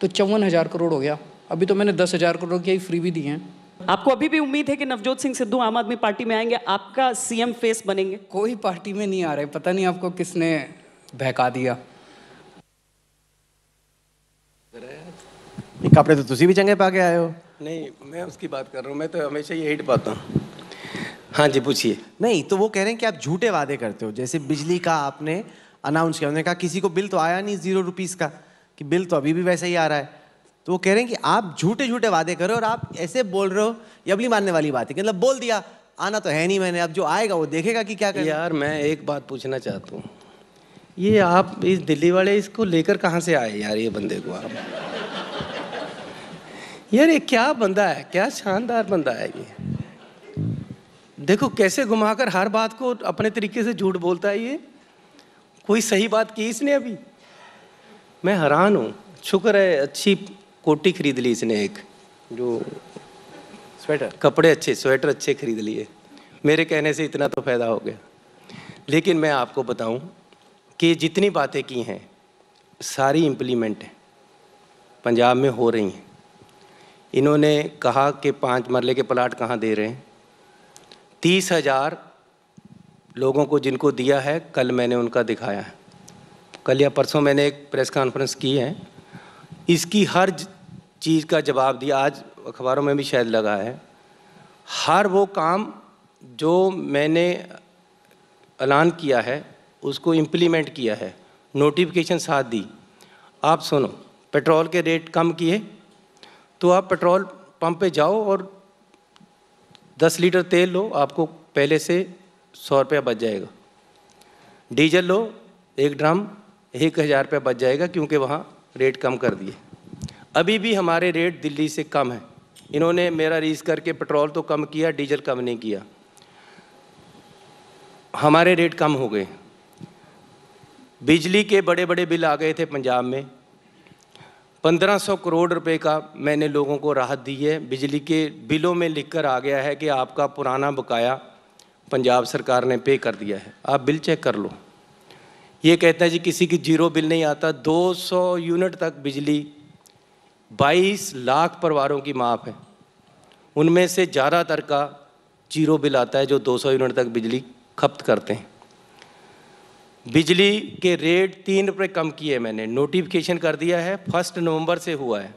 तो चौवन हजार करोड़ हो गया अभी तो मैंने दस हजार करोड़ की फ्री भी दिए हैं आपको अभी भी उम्मीद है कि नवजोत सिंह सिद्धू आम आदमी पार्टी में आएंगे आपका सीएम फेस बनेंगे कोई पार्टी में नहीं आ रहे पता नहीं आपको किसने बहका दिया कपड़े तो तुम भी चंगे पा के आए हो नहीं मैं उसकी बात कर रहा हूँ मैं तो हमेशा ये हिट पाता हूँ हाँ जी पूछिए नहीं तो वो कह रहे हैं कि आप झूठे वादे करते हो जैसे बिजली का आपने अनाउंस किया उन्होंने कहा किसी को बिल तो आया नहीं जीरो रुपीज़ का कि बिल तो अभी भी वैसे ही आ रहा है तो वो कह रहे हैं कि आप झूठे झूठे वादे करो और आप ऐसे बोल रहे हो ये अबली मानने वाली बात है मतलब बोल दिया आना तो है नहीं मैंने अब जो आएगा वो देखेगा कि क्या करें यार मैं एक बात पूछना चाहता हूँ ये आप इस दिल्ली वाले इसको लेकर कहाँ से आए यार ये बंदे को आप यार ये क्या बंदा है क्या शानदार बंदा है ये देखो कैसे घुमाकर हर बात को अपने तरीके से झूठ बोलता है ये कोई सही बात की इसने अभी मैं हैरान हूँ शुक्र है अच्छी कोटी खरीद ली इसने एक जो स्वेटर कपड़े अच्छे स्वेटर अच्छे खरीद लिए मेरे कहने से इतना तो फायदा हो गया लेकिन मैं आपको बताऊं कि जितनी बातें की हैं सारी इम्प्लीमेंट हैं पंजाब में हो रही हैं इन्होंने कहा कि पाँच मरले के प्लाट कहाँ दे रहे हैं तीस हज़ार लोगों को जिनको दिया है कल मैंने उनका दिखाया है कल या परसों मैंने एक प्रेस कॉन्फ्रेंस की है इसकी हर चीज़ का जवाब दिया आज अखबारों में भी शायद लगा है हर वो काम जो मैंने ऐलान किया है उसको इम्प्लीमेंट किया है नोटिफिकेशन साथ दी आप सुनो पेट्रोल के रेट कम किए तो आप पेट्रोल पंप पे जाओ और दस लीटर तेल लो आपको पहले से सौ रुपया बच जाएगा डीजल लो एक ड्रम एक हज़ार रुपया बच जाएगा क्योंकि वहाँ रेट कम कर दिए अभी भी हमारे रेट दिल्ली से कम है इन्होंने मेरा रीज करके पेट्रोल तो कम किया डीजल कम नहीं किया हमारे रेट कम हो गए बिजली के बड़े बड़े बिल आ गए थे पंजाब में 1500 करोड़ रुपए का मैंने लोगों को राहत दी है बिजली के बिलों में लिखकर आ गया है कि आपका पुराना बकाया पंजाब सरकार ने पे कर दिया है आप बिल चेक कर लो ये कहते हैं जी किसी की जीरो बिल नहीं आता 200 यूनिट तक बिजली 22 लाख परिवारों की माफ़ है उनमें से ज़्यादातर का जीरो बिल आता है जो 200 यूनिट तक बिजली खपत करते हैं बिजली के रेट तीन रुपये कम किए मैंने नोटिफिकेशन कर दिया है फर्स्ट नवंबर से हुआ है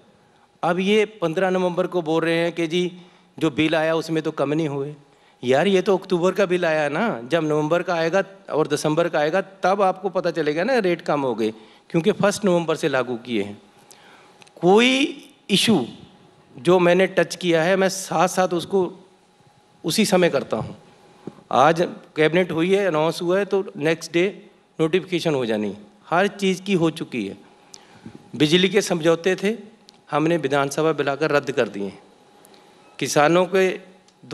अब ये पंद्रह नवंबर को बोल रहे हैं कि जी जो बिल आया उसमें तो कम नहीं हुए यार ये तो अक्टूबर का बिल आया ना जब नवंबर का आएगा और दिसंबर का आएगा तब आपको पता चलेगा ना रेट कम हो गए क्योंकि फर्स्ट नवंबर से लागू किए हैं कोई इशू जो मैंने टच किया है मैं साथ साथ उसको उसी समय करता हूँ आज कैबिनेट हुई है अनाउंस हुआ है तो नेक्स्ट डे नोटिफिकेशन हो जानी हर चीज़ की हो चुकी है बिजली के समझौते थे हमने विधानसभा बुलाकर रद्द कर दिए किसानों के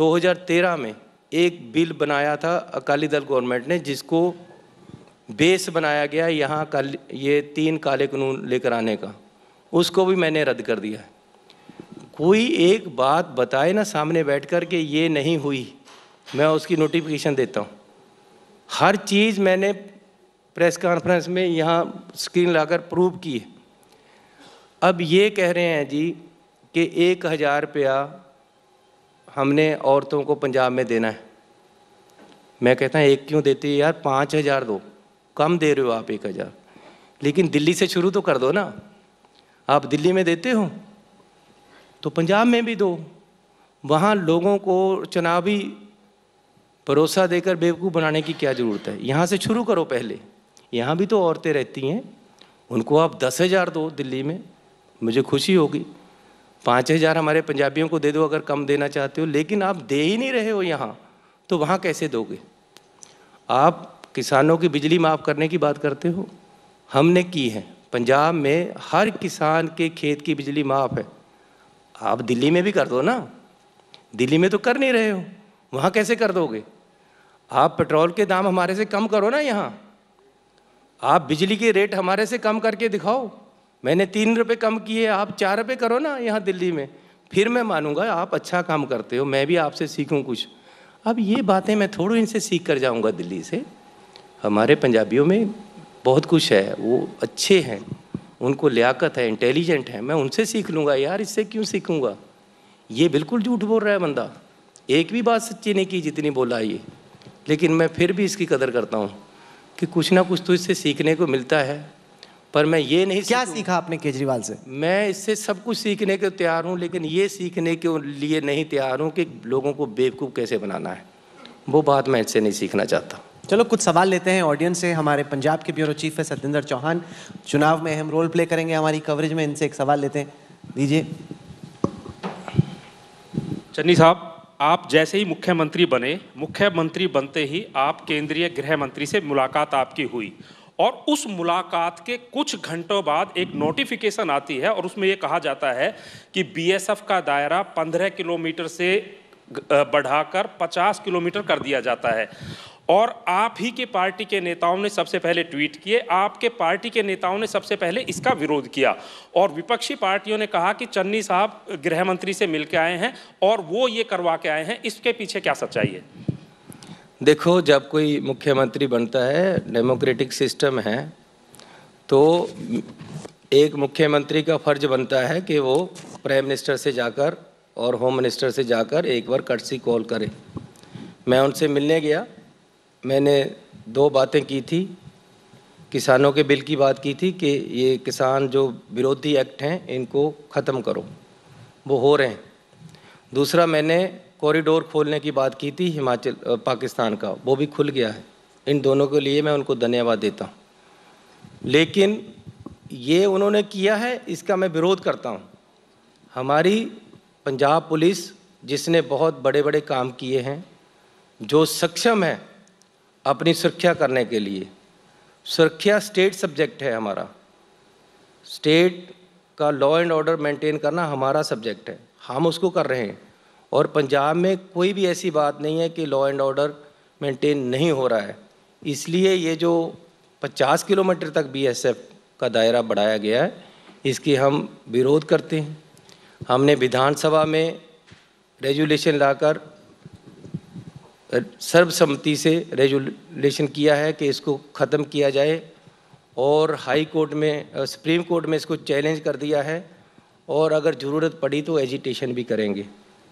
2013 में एक बिल बनाया था अकाली दल गवर्नमेंट ने जिसको बेस बनाया गया यहाँ का ये तीन काले कानून लेकर आने का उसको भी मैंने रद्द कर दिया कोई एक बात बताए ना सामने बैठ कर के ये नहीं हुई मैं उसकी नोटिफिकेशन देता हूँ हर चीज़ मैंने प्रेस कॉन्फ्रेंस में यहाँ स्क्रीन लाकर प्रूव की है अब ये कह रहे हैं जी कि एक हज़ार रुपया हमने औरतों को पंजाब में देना है मैं कहता हूँ एक क्यों देती है यार पाँच हज़ार दो कम दे रहे हो आप एक हज़ार लेकिन दिल्ली से शुरू तो कर दो ना आप दिल्ली में देते हो तो पंजाब में भी दो वहाँ लोगों को चुनावी भरोसा देकर बेवकूफ़ बनाने की क्या ज़रूरत है यहाँ से शुरू करो पहले यहाँ भी तो औरतें रहती हैं उनको आप दस हज़ार दो दिल्ली में मुझे खुशी होगी पाँच हज़ार हमारे पंजाबियों को दे दो अगर कम देना चाहते हो लेकिन आप दे ही नहीं रहे हो यहाँ तो वहाँ कैसे दोगे आप किसानों की बिजली माफ़ करने की बात करते हो हमने की है पंजाब में हर किसान के खेत की बिजली माफ़ है आप दिल्ली में भी कर दो ना दिल्ली में तो कर नहीं रहे हो वहाँ कैसे कर दोगे आप पेट्रोल के दाम हमारे से कम करो ना यहाँ आप बिजली के रेट हमारे से कम करके दिखाओ मैंने तीन रुपये कम किए आप चार रुपये करो ना यहाँ दिल्ली में फिर मैं मानूंगा आप अच्छा काम करते हो मैं भी आपसे सीखूं कुछ अब ये बातें मैं थोड़ी इनसे सीख कर जाऊंगा दिल्ली से हमारे पंजाबियों में बहुत कुछ है वो अच्छे हैं उनको लियाकत है इंटेलिजेंट है मैं उनसे सीख लूँगा यार इससे क्यों सीखूँगा ये बिल्कुल झूठ बोल रहा है बंदा एक भी बात सच्ची नहीं की जितनी बोला ये लेकिन मैं फिर भी इसकी कदर करता हूँ कि कुछ ना कुछ तो इससे सीखने को मिलता है पर मैं ये नहीं क्या सीखा आपने केजरीवाल से मैं इससे सब कुछ सीखने को तैयार हूँ लेकिन ये सीखने के लिए नहीं तैयार हूँ कि लोगों को बेवकूफ़ कैसे बनाना है वो बात मैं इससे नहीं सीखना चाहता चलो कुछ सवाल लेते हैं ऑडियंस से हमारे पंजाब के ब्यूरो चीफ है सत्येंद्र चौहान चुनाव में अहम रोल प्ले करेंगे हमारी कवरेज में इनसे एक सवाल लेते हैं दीजिए चन्नी साहब आप जैसे ही मुख्यमंत्री बने मुख्यमंत्री बनते ही आप केंद्रीय गृह मंत्री से मुलाकात आपकी हुई और उस मुलाकात के कुछ घंटों बाद एक नोटिफिकेशन आती है और उसमें ये कहा जाता है कि बीएसएफ का दायरा 15 किलोमीटर से बढ़ाकर 50 किलोमीटर कर दिया जाता है और आप ही के पार्टी के नेताओं ने सबसे पहले ट्वीट किए आपके पार्टी के नेताओं ने सबसे पहले इसका विरोध किया और विपक्षी पार्टियों ने कहा कि चन्नी साहब गृह मंत्री से मिल के आए हैं और वो ये करवा के आए हैं इसके पीछे क्या सच्चाई है देखो जब कोई मुख्यमंत्री बनता है डेमोक्रेटिक सिस्टम है तो एक मुख्यमंत्री का फर्ज बनता है कि वो प्राइम मिनिस्टर से जाकर और होम मिनिस्टर से जाकर एक बार कटसी कॉल करें मैं उनसे मिलने गया मैंने दो बातें की थी किसानों के बिल की बात की थी कि ये किसान जो विरोधी एक्ट हैं इनको ख़त्म करो वो हो रहे हैं दूसरा मैंने कॉरिडोर खोलने की बात की थी हिमाचल पाकिस्तान का वो भी खुल गया है इन दोनों के लिए मैं उनको धन्यवाद देता हूँ लेकिन ये उन्होंने किया है इसका मैं विरोध करता हूँ हमारी पंजाब पुलिस जिसने बहुत बड़े बड़े काम किए हैं जो सक्षम है अपनी सुरक्षा करने के लिए सुरक्षा स्टेट सब्जेक्ट है हमारा स्टेट का लॉ एंड ऑर्डर मेंटेन करना हमारा सब्जेक्ट है हम उसको कर रहे हैं और पंजाब में कोई भी ऐसी बात नहीं है कि लॉ एंड ऑर्डर मेंटेन नहीं हो रहा है इसलिए ये जो 50 किलोमीटर तक बीएसएफ का दायरा बढ़ाया गया है इसकी हम विरोध करते हैं हमने विधानसभा में रेजुलेशन लाकर सर्वसम्मति से रेजुलेशन किया है कि इसको ख़त्म किया जाए और हाई कोर्ट में सुप्रीम कोर्ट में इसको चैलेंज कर दिया है और अगर ज़रूरत पड़ी तो एजिटेशन भी करेंगे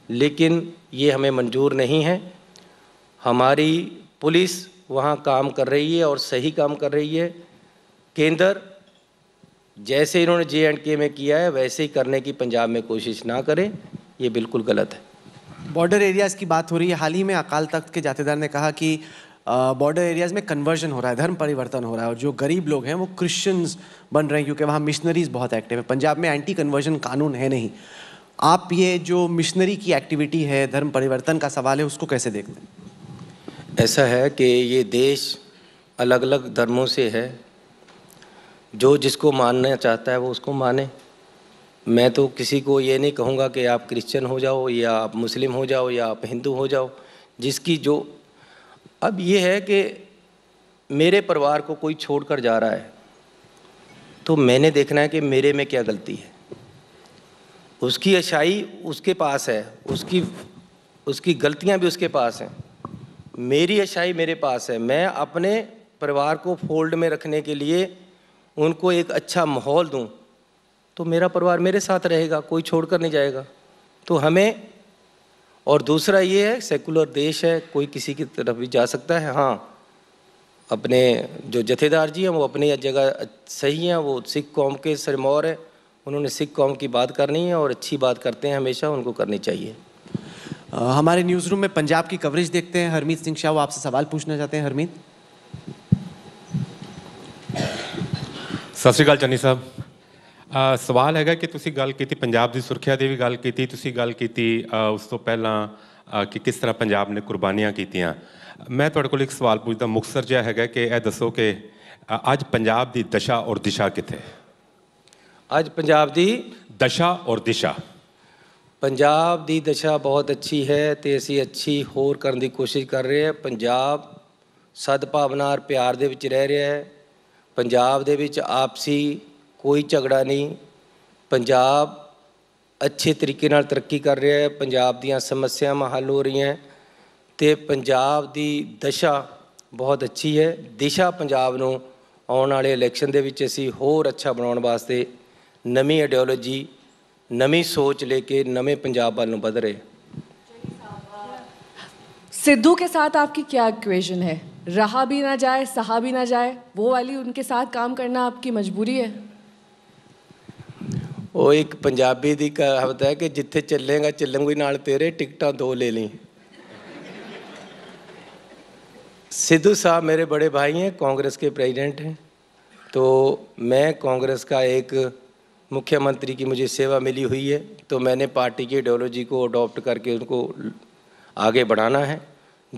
लेकिन ये हमें मंजूर नहीं है हमारी पुलिस वहाँ काम कर रही है और सही काम कर रही है केंद्र जैसे इन्होंने जे एंड के में किया है वैसे ही करने की पंजाब में कोशिश ना करें ये बिल्कुल गलत है बॉर्डर एरियाज़ की बात हो रही है हाल ही में अकाल तख्त के जातेदार ने कहा कि बॉर्डर एरियाज़ में कन्वर्जन हो रहा है धर्म परिवर्तन हो रहा है और जो गरीब लोग हैं वो क्रिश्चियंस बन रहे हैं क्योंकि वहाँ मिशनरीज बहुत एक्टिव है पंजाब में एंटी कन्वर्जन कानून है नहीं आप ये जो मिशनरी की एक्टिविटी है धर्म परिवर्तन का सवाल है उसको कैसे देखते हैं ऐसा है कि ये देश अलग अलग धर्मों से है जो जिसको मानना चाहता है वो उसको माने मैं तो किसी को ये नहीं कहूँगा कि आप क्रिश्चियन हो जाओ या आप मुस्लिम हो जाओ या आप हिंदू हो जाओ जिसकी जो अब ये है कि मेरे परिवार को कोई छोड़ कर जा रहा है तो मैंने देखना है कि मेरे में क्या गलती है उसकी अच्छाई उसके पास है उसकी उसकी गलतियाँ भी उसके पास हैं मेरी अच्छाई मेरे पास है मैं अपने परिवार को फोल्ड में रखने के लिए उनको एक अच्छा माहौल दूँ तो मेरा परिवार मेरे साथ रहेगा कोई छोड़कर नहीं जाएगा तो हमें और दूसरा ये है सेकुलर देश है कोई किसी की तरफ भी जा सकता है हाँ अपने जो जथेदार जी हैं वो अपनी जगह सही हैं वो सिख कौम के सरमौर है उन्होंने सिख कौम की बात करनी है और अच्छी बात करते हैं हमेशा उनको करनी चाहिए हमारे न्यूज़ रूम में पंजाब की कवरेज देखते हैं हरमीत सिंह शाह वो आपसे सवाल पूछना चाहते हैं हरमीत सत श्रीकाल चन्नी साहब ਸਵਾਲ ਹੈਗਾ ਕਿ ਤੁਸੀਂ ਗੱਲ ਕੀਤੀ ਪੰਜਾਬ ਦੀ ਸੁਰੱਖਿਆ ਦੀ ਵੀ ਗੱਲ ਕੀਤੀ ਤੁਸੀਂ ਗੱਲ ਕੀਤੀ ਉਸ ਤੋਂ ਪਹਿਲਾਂ ਕਿ ਕਿਸ ਤਰ੍ਹਾਂ ਪੰਜਾਬ ਨੇ ਕੁਰਬਾਨੀਆਂ ਕੀਤੀਆਂ ਮੈਂ ਤੁਹਾਡੇ ਕੋਲ ਇੱਕ ਸਵਾਲ ਪੁੱਛਦਾ ਮੁਖਸਰ ਜਿਹਾ ਹੈਗਾ ਕਿ ਇਹ ਦੱਸੋ ਕਿ ਅੱਜ ਪੰਜਾਬ ਦੀ ਦਸ਼ਾ ਔਰ ਦਿਸ਼ਾ ਕਿੱਥੇ ਅੱਜ ਪੰਜਾਬ ਦੀ ਦਸ਼ਾ ਔਰ ਦਿਸ਼ਾ ਪੰਜਾਬ ਦੀ ਦਸ਼ਾ ਬਹੁਤ ਅੱਛੀ ਹੈ ਤੇ ਅਸੀਂ ਅੱਛੀ ਹੋਰ ਕਰਨ ਦੀ ਕੋਸ਼ਿਸ਼ ਕਰ ਰਹੇ ਹਾਂ ਪੰਜਾਬ ਸਦਭਾਵਨਾ ਔਰ ਪਿਆਰ ਦੇ ਵਿੱਚ ਰਹਿ ਰਿਹਾ ਹੈ ਪੰਜਾਬ ਦੇ ਵਿੱਚ ਆਪਸੀ ਕੋਈ ਝਗੜਾ ਨਹੀਂ ਪੰਜਾਬ ਅੱਛੇ ਤਰੀਕੇ ਨਾਲ ਤਰੱਕੀ ਕਰ ਰਿਹਾ ਹੈ ਪੰਜਾਬ ਦੀਆਂ ਸਮੱਸਿਆਵਾਂ ਹੱਲ ਹੋ ਰਹੀਆਂ ਤੇ ਪੰਜਾਬ ਦੀ ਦਸ਼ਾ ਬਹੁਤ ਅੱਛੀ ਹੈ ਦਿਸ਼ਾ ਪੰਜਾਬ ਨੂੰ ਆਉਣ ਵਾਲੇ ਇਲੈਕਸ਼ਨ ਦੇ ਵਿੱਚ ਅਸੀਂ ਹੋਰ ਅੱਛਾ ਬਣਾਉਣ ਵਾਸਤੇ ਨਵੀਂ ਆਈਡੀਓਲੋਜੀ ਨਵੀਂ ਸੋਚ ਲੈ ਕੇ ਨਵੇਂ ਪੰਜਾਬ ਵੱਲ ਨੂੰ ਵਧ ਰਹੇ ਸਿੱਧੂ ਕੇ ਸਾਥ ਆਪਕੀ ਕੀ ਇਕੁਏਸ਼ਨ ਹੈ ਰਹਾ ਵੀ ਨਾ ਜਾਏ ਸਹਾ ਵੀ ਨਾ ਜਾਏ ਉਹ ਵਾਲੀ ਉਹਨਕੇ ਸਾਥ ਕੰਮ ਕਰਨਾ ਆਪਕੀ ਮਜਬੂਰੀ ਹੈ वो एक पंजाबी की कहावत है कि जिथे चलेगा चलूंगी नाल तेरे टिकटा दो ले ली सिद्धू साहब मेरे बड़े भाई हैं कांग्रेस के प्रेसिडेंट हैं तो मैं कांग्रेस का एक मुख्यमंत्री की मुझे सेवा मिली हुई है तो मैंने पार्टी की आइडियोलॉजी को अडॉप्ट करके उनको आगे बढ़ाना है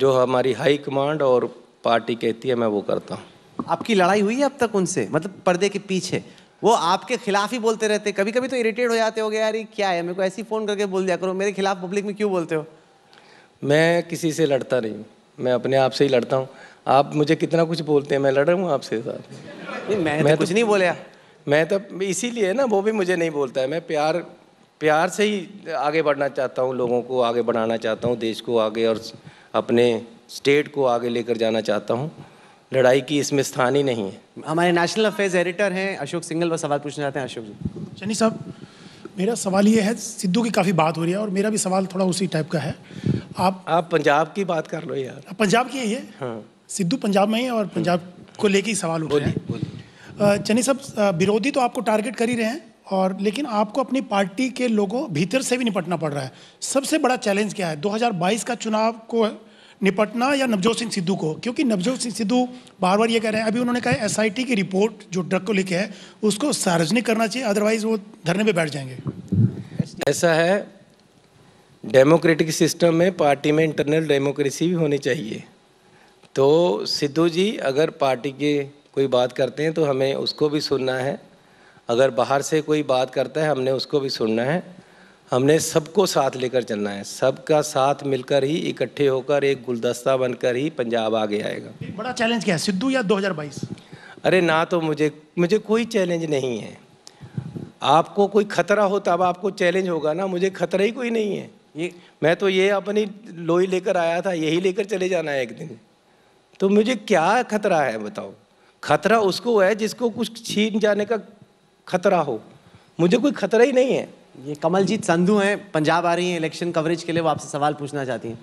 जो हमारी हाई कमांड और पार्टी कहती है मैं वो करता हूँ आपकी लड़ाई हुई है अब तक उनसे मतलब पर्दे के पीछे वो आपके खिलाफ ही बोलते रहते कभी कभी तो इरिटेट हो जाते हो गए यार ये क्या है मेरे को ऐसी फ़ोन करके बोल दिया करो मेरे खिलाफ पब्लिक में क्यों बोलते हो मैं किसी से लड़ता नहीं हूँ मैं अपने आप से ही लड़ता हूँ आप मुझे कितना कुछ बोलते हैं मैं लड़ रहा हूँ आपसे साथ नहीं मैं, मैं तो कुछ तो- नहीं बोला मैं तो इसीलिए ना वो भी मुझे नहीं बोलता है मैं प्यार प्यार से ही आगे बढ़ना चाहता हूँ लोगों को आगे बढ़ाना चाहता हूँ देश को आगे और अपने स्टेट को आगे लेकर जाना चाहता हूँ लड़ाई की इसमें स्थान ही नहीं है हमारे नेशनल अफेयर्स एडिटर हैं अशोक सिंगल वो सवाल पूछना चाहते हैं अशोक जी चनी साहब मेरा सवाल ये है सिद्धू की काफ़ी बात हो रही है और मेरा भी सवाल थोड़ा उसी टाइप का है आप आप पंजाब की बात कर लो यार पंजाब की है ये हाँ सिद्धू पंजाब में ही और पंजाब हाँ। को लेके ही सवाल उठ रहे हैं चनी साहब विरोधी तो आपको टारगेट कर ही रहे हैं और लेकिन आपको अपनी पार्टी के लोगों भीतर से भी निपटना पड़ रहा है सबसे बड़ा चैलेंज क्या है 2022 का चुनाव को निपटना या नवजोत सिंह सिद्धू को क्योंकि नवजोत सिंह सिद्धू बार बार ये कह रहे हैं अभी उन्होंने कहा एस की रिपोर्ट जो ड्रग को लिखे है उसको सार्वजनिक करना चाहिए अदरवाइज वो धरने पर बैठ जाएंगे ऐसा है डेमोक्रेटिक सिस्टम में पार्टी में इंटरनल डेमोक्रेसी भी होनी चाहिए तो सिद्धू जी अगर पार्टी के कोई बात करते हैं तो हमें उसको भी सुनना है अगर बाहर से कोई बात करता है हमने उसको भी सुनना है हमने सबको साथ लेकर चलना है सबका साथ मिलकर ही इकट्ठे होकर एक गुलदस्ता बनकर ही पंजाब आगे आएगा बड़ा चैलेंज क्या है सिद्धू या 2022 अरे ना तो मुझे मुझे कोई चैलेंज नहीं है आपको कोई खतरा हो तब आपको चैलेंज होगा ना मुझे खतरा ही कोई नहीं है ये मैं तो ये अपनी लोई लेकर आया था यही लेकर चले जाना है एक दिन तो मुझे क्या खतरा है बताओ खतरा उसको है जिसको कुछ छीन जाने का खतरा हो मुझे कोई खतरा ही नहीं है ये कमलजीत संधू हैं पंजाब आ रही हैं इलेक्शन कवरेज के लिए वो आपसे सवाल पूछना चाहती हैं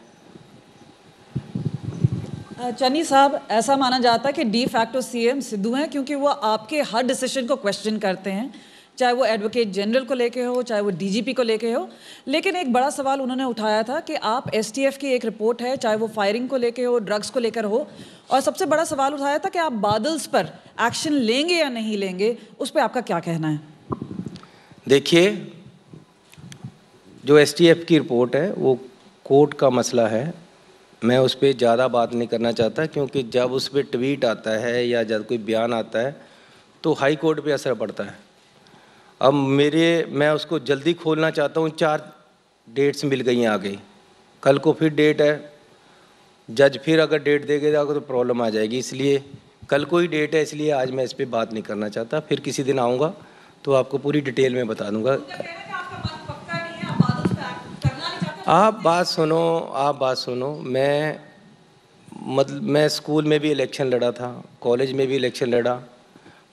चनी साहब ऐसा माना जाता है कि डी फैक्टो सीएम सिद्धू हैं क्योंकि वो आपके हर डिसीजन को क्वेश्चन करते हैं चाहे वो एडवोकेट जनरल को लेके हो चाहे वो डीजीपी को लेके हो लेकिन एक बड़ा सवाल उन्होंने उठाया था कि आप एसटीएफ की एक रिपोर्ट है चाहे वो फायरिंग को लेके हो ड्रग्स को लेकर हो और सबसे बड़ा सवाल उठाया था कि आप बादल्स पर एक्शन लेंगे या नहीं लेंगे उस पर आपका क्या कहना है देखिए जो एस की रिपोर्ट है वो कोर्ट का मसला है मैं उस पर ज़्यादा बात नहीं करना चाहता क्योंकि जब उस पर ट्वीट आता है या जब कोई बयान आता है तो हाई कोर्ट पे असर पड़ता है अब मेरे मैं उसको जल्दी खोलना चाहता हूँ चार डेट्स मिल गई हैं आगे कल को फिर डेट है जज फिर अगर डेट दे गएगा तो प्रॉब्लम तो आ जाएगी इसलिए कल को ही डेट है इसलिए आज मैं इस पर बात नहीं करना चाहता फिर किसी दिन आऊँगा तो आपको पूरी डिटेल में बता दूँगा तो आप बात सुनो आप बात सुनो मैं मतलब मैं स्कूल में भी इलेक्शन लड़ा था कॉलेज में भी इलेक्शन लड़ा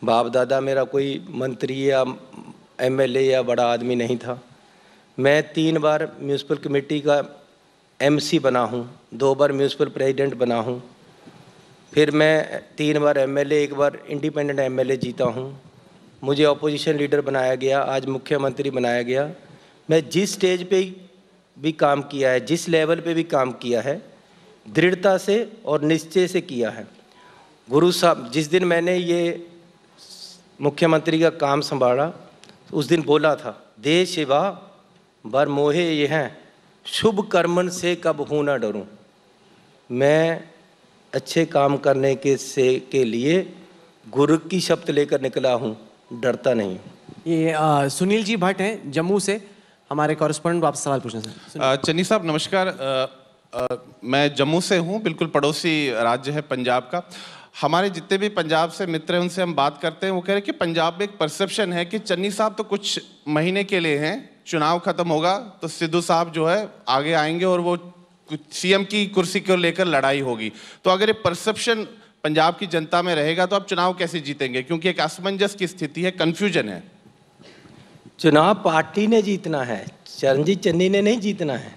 बाप दादा मेरा कोई मंत्री या एमएलए या बड़ा आदमी नहीं था मैं तीन बार म्यूनसिपल कमेटी का एमसी बना हूँ दो बार म्यूनसिपल प्रेसिडेंट बना हूँ फिर मैं तीन बार एमएलए एक बार इंडिपेंडेंट एमएलए जीता हूँ मुझे अपोजिशन लीडर बनाया गया आज मुख्यमंत्री बनाया गया मैं जिस स्टेज पे भी काम किया है जिस लेवल पे भी काम किया है दृढ़ता से और निश्चय से किया है गुरु साहब जिस दिन मैंने ये मुख्यमंत्री का काम संभाला तो उस दिन बोला था दे शिवा बर मोहे ये हैं शुभ कर्मन से कब हूँ ना डरूँ मैं अच्छे काम करने के से के लिए गुरु की शब्द लेकर निकला हूँ डरता नहीं ये आ, सुनील जी भट्ट हैं जम्मू से हमारे कॉरेस्पॉन्डेंट वापस सवाल पूछना सर चन्नी साहब नमस्कार आ, आ, मैं जम्मू से हूँ बिल्कुल पड़ोसी राज्य है पंजाब का हमारे जितने भी पंजाब से मित्र हैं उनसे हम बात करते हैं वो कह रहे हैं कि पंजाब में एक परसेप्शन है कि चन्नी साहब तो कुछ महीने के लिए हैं चुनाव खत्म होगा तो सिद्धू साहब जो है आगे आएंगे और वो सीएम की कुर्सी को लेकर लड़ाई होगी तो अगर ये परसेप्शन पंजाब की जनता में रहेगा तो आप चुनाव कैसे जीतेंगे क्योंकि एक असमंजस की स्थिति है कन्फ्यूजन है चुनाव पार्टी ने जीतना है चरणजीत चन्नी ने नहीं जीतना है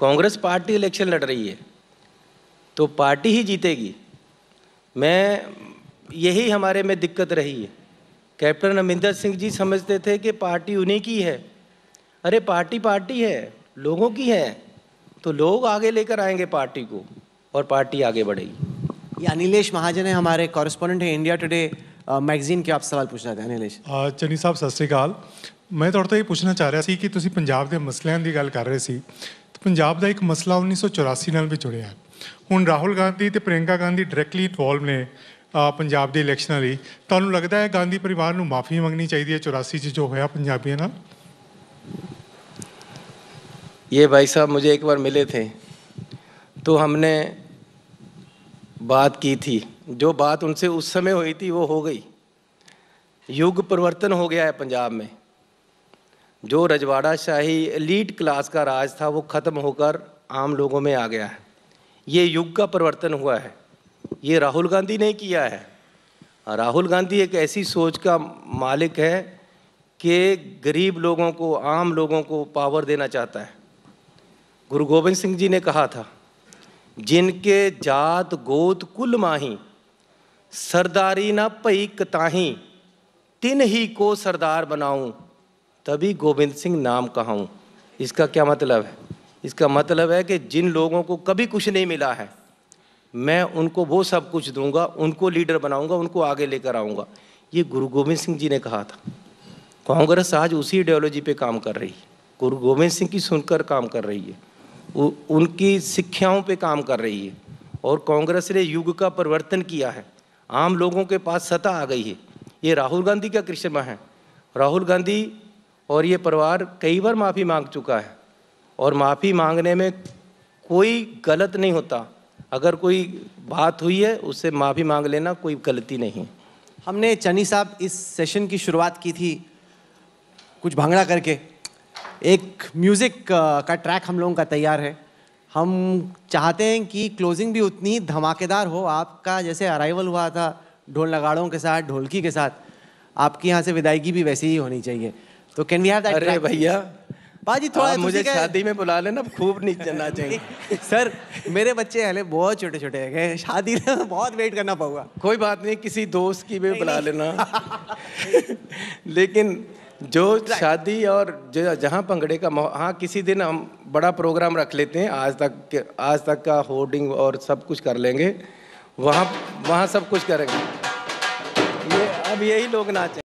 कांग्रेस पार्टी इलेक्शन लड़ रही है तो पार्टी ही जीतेगी मैं यही हमारे में दिक्कत रही है कैप्टन अमरिंदर सिंह जी समझते थे कि पार्टी उन्हीं की है अरे पार्टी पार्टी है लोगों की है तो लोग आगे लेकर आएंगे पार्टी को और पार्टी आगे बढ़ेगी ये अनिलेश महाजन है हमारे कॉरेस्पॉन्डेंट हैं इंडिया टुडे मैगजीन के आप सवाल पूछना चाहते अनिलेश चन्नी साहब सत श्रीकाल ਮੈਂ ਤੁਹਾਡੇ ਤੋਂ ਇਹ ਪੁੱਛਣਾ ਚਾਹ ਰਿਹਾ ਸੀ ਕਿ ਤੁਸੀਂ ਪੰਜਾਬ ਦੇ ਮਸਲਿਆਂ ਦੀ ਗੱਲ ਕਰ ਰਹੇ ਸੀ ਪੰਜਾਬ ਦਾ ਇੱਕ ਮਸਲਾ 1984 ਨਾਲ ਵੀ ਜੁੜਿਆ ਹੈ ਹੁਣ ਰਾਹੁਲ ਗਾਂਧੀ ਤੇ ਪ੍ਰਿੰਕਾ ਗਾਂਧੀ ਡਾਇਰੈਕਟਲੀ ਇਨਵੋਲਵ ਨੇ ਪੰਜਾਬ ਦੇ ਇਲੈਕਸ਼ਨਾਂ ਲਈ ਤੁਹਾਨੂੰ ਲੱਗਦਾ ਹੈ ਗਾਂਧੀ ਪਰਿਵਾਰ ਨੂੰ ਮਾਫੀ ਮੰਗਣੀ ਚਾਹੀਦੀ ਹੈ 84 ਚ ਜੋ ਹੋਇਆ ਪੰਜਾਬੀਆਂ ਨਾਲ ये भाई साहब मुझे एक बार मिले थे तो हमने बात की थी जो बात उनसे उस समय हुई थी वो हो गई युग परिवर्तन हो गया है पंजाब में जो रजवाड़ा शाही लीड क्लास का राज था वो ख़त्म होकर आम लोगों में आ गया है ये युग का परिवर्तन हुआ है ये राहुल गांधी ने किया है राहुल गांधी एक ऐसी सोच का मालिक है कि गरीब लोगों को आम लोगों को पावर देना चाहता है गुरु गोविंद सिंह जी ने कहा था जिनके जात गोत कुल माही सरदारी ना पई कताही तिन ही को सरदार बनाऊं तभी गोविंद सिंह नाम कहा हूँ इसका क्या मतलब है इसका मतलब है कि जिन लोगों को कभी कुछ नहीं मिला है मैं उनको वो सब कुछ दूंगा उनको लीडर बनाऊंगा उनको आगे लेकर आऊंगा ये गुरु गोविंद सिंह जी ने कहा था कांग्रेस आज उसी आइडियोलॉजी पे काम कर रही है गुरु गोविंद सिंह की सुनकर काम कर रही है उ, उनकी शिक्षाओं पे काम कर रही है और कांग्रेस ने युग का परिवर्तन किया है आम लोगों के पास सत्ता आ गई है ये राहुल गांधी का कृष्णमा है राहुल गांधी और ये परिवार कई बार माफ़ी मांग चुका है और माफ़ी मांगने में कोई गलत नहीं होता अगर कोई बात हुई है उससे माफ़ी मांग लेना कोई गलती नहीं हमने चनी साहब इस सेशन की शुरुआत की थी कुछ भांगड़ा करके एक म्यूज़िक का ट्रैक हम लोगों का तैयार है हम चाहते हैं कि क्लोजिंग भी उतनी धमाकेदार हो आपका जैसे अराइवल हुआ था ढोल नगाड़ों के साथ ढोलकी के साथ आपकी यहाँ से विदायगी भी वैसी ही होनी चाहिए तो कैन वी हैव दैट अरे भैया बाजी थोड़ा मुझे शादी में बुला लेना खूब नीचे नाचेंगे सर मेरे बच्चे हले बहुत छोटे छोटे हैं शादी में बहुत वेट करना पाऊंगा कोई बात नहीं किसी दोस्त की भी बुला लेना लेकिन जो शादी और जो जहाँ पंगड़े का हाँ किसी दिन हम बड़ा प्रोग्राम रख लेते हैं आज तक आज तक का होर्डिंग और सब कुछ कर लेंगे वहाँ वहाँ सब कुछ करेंगे ये अब यही लोग नाचें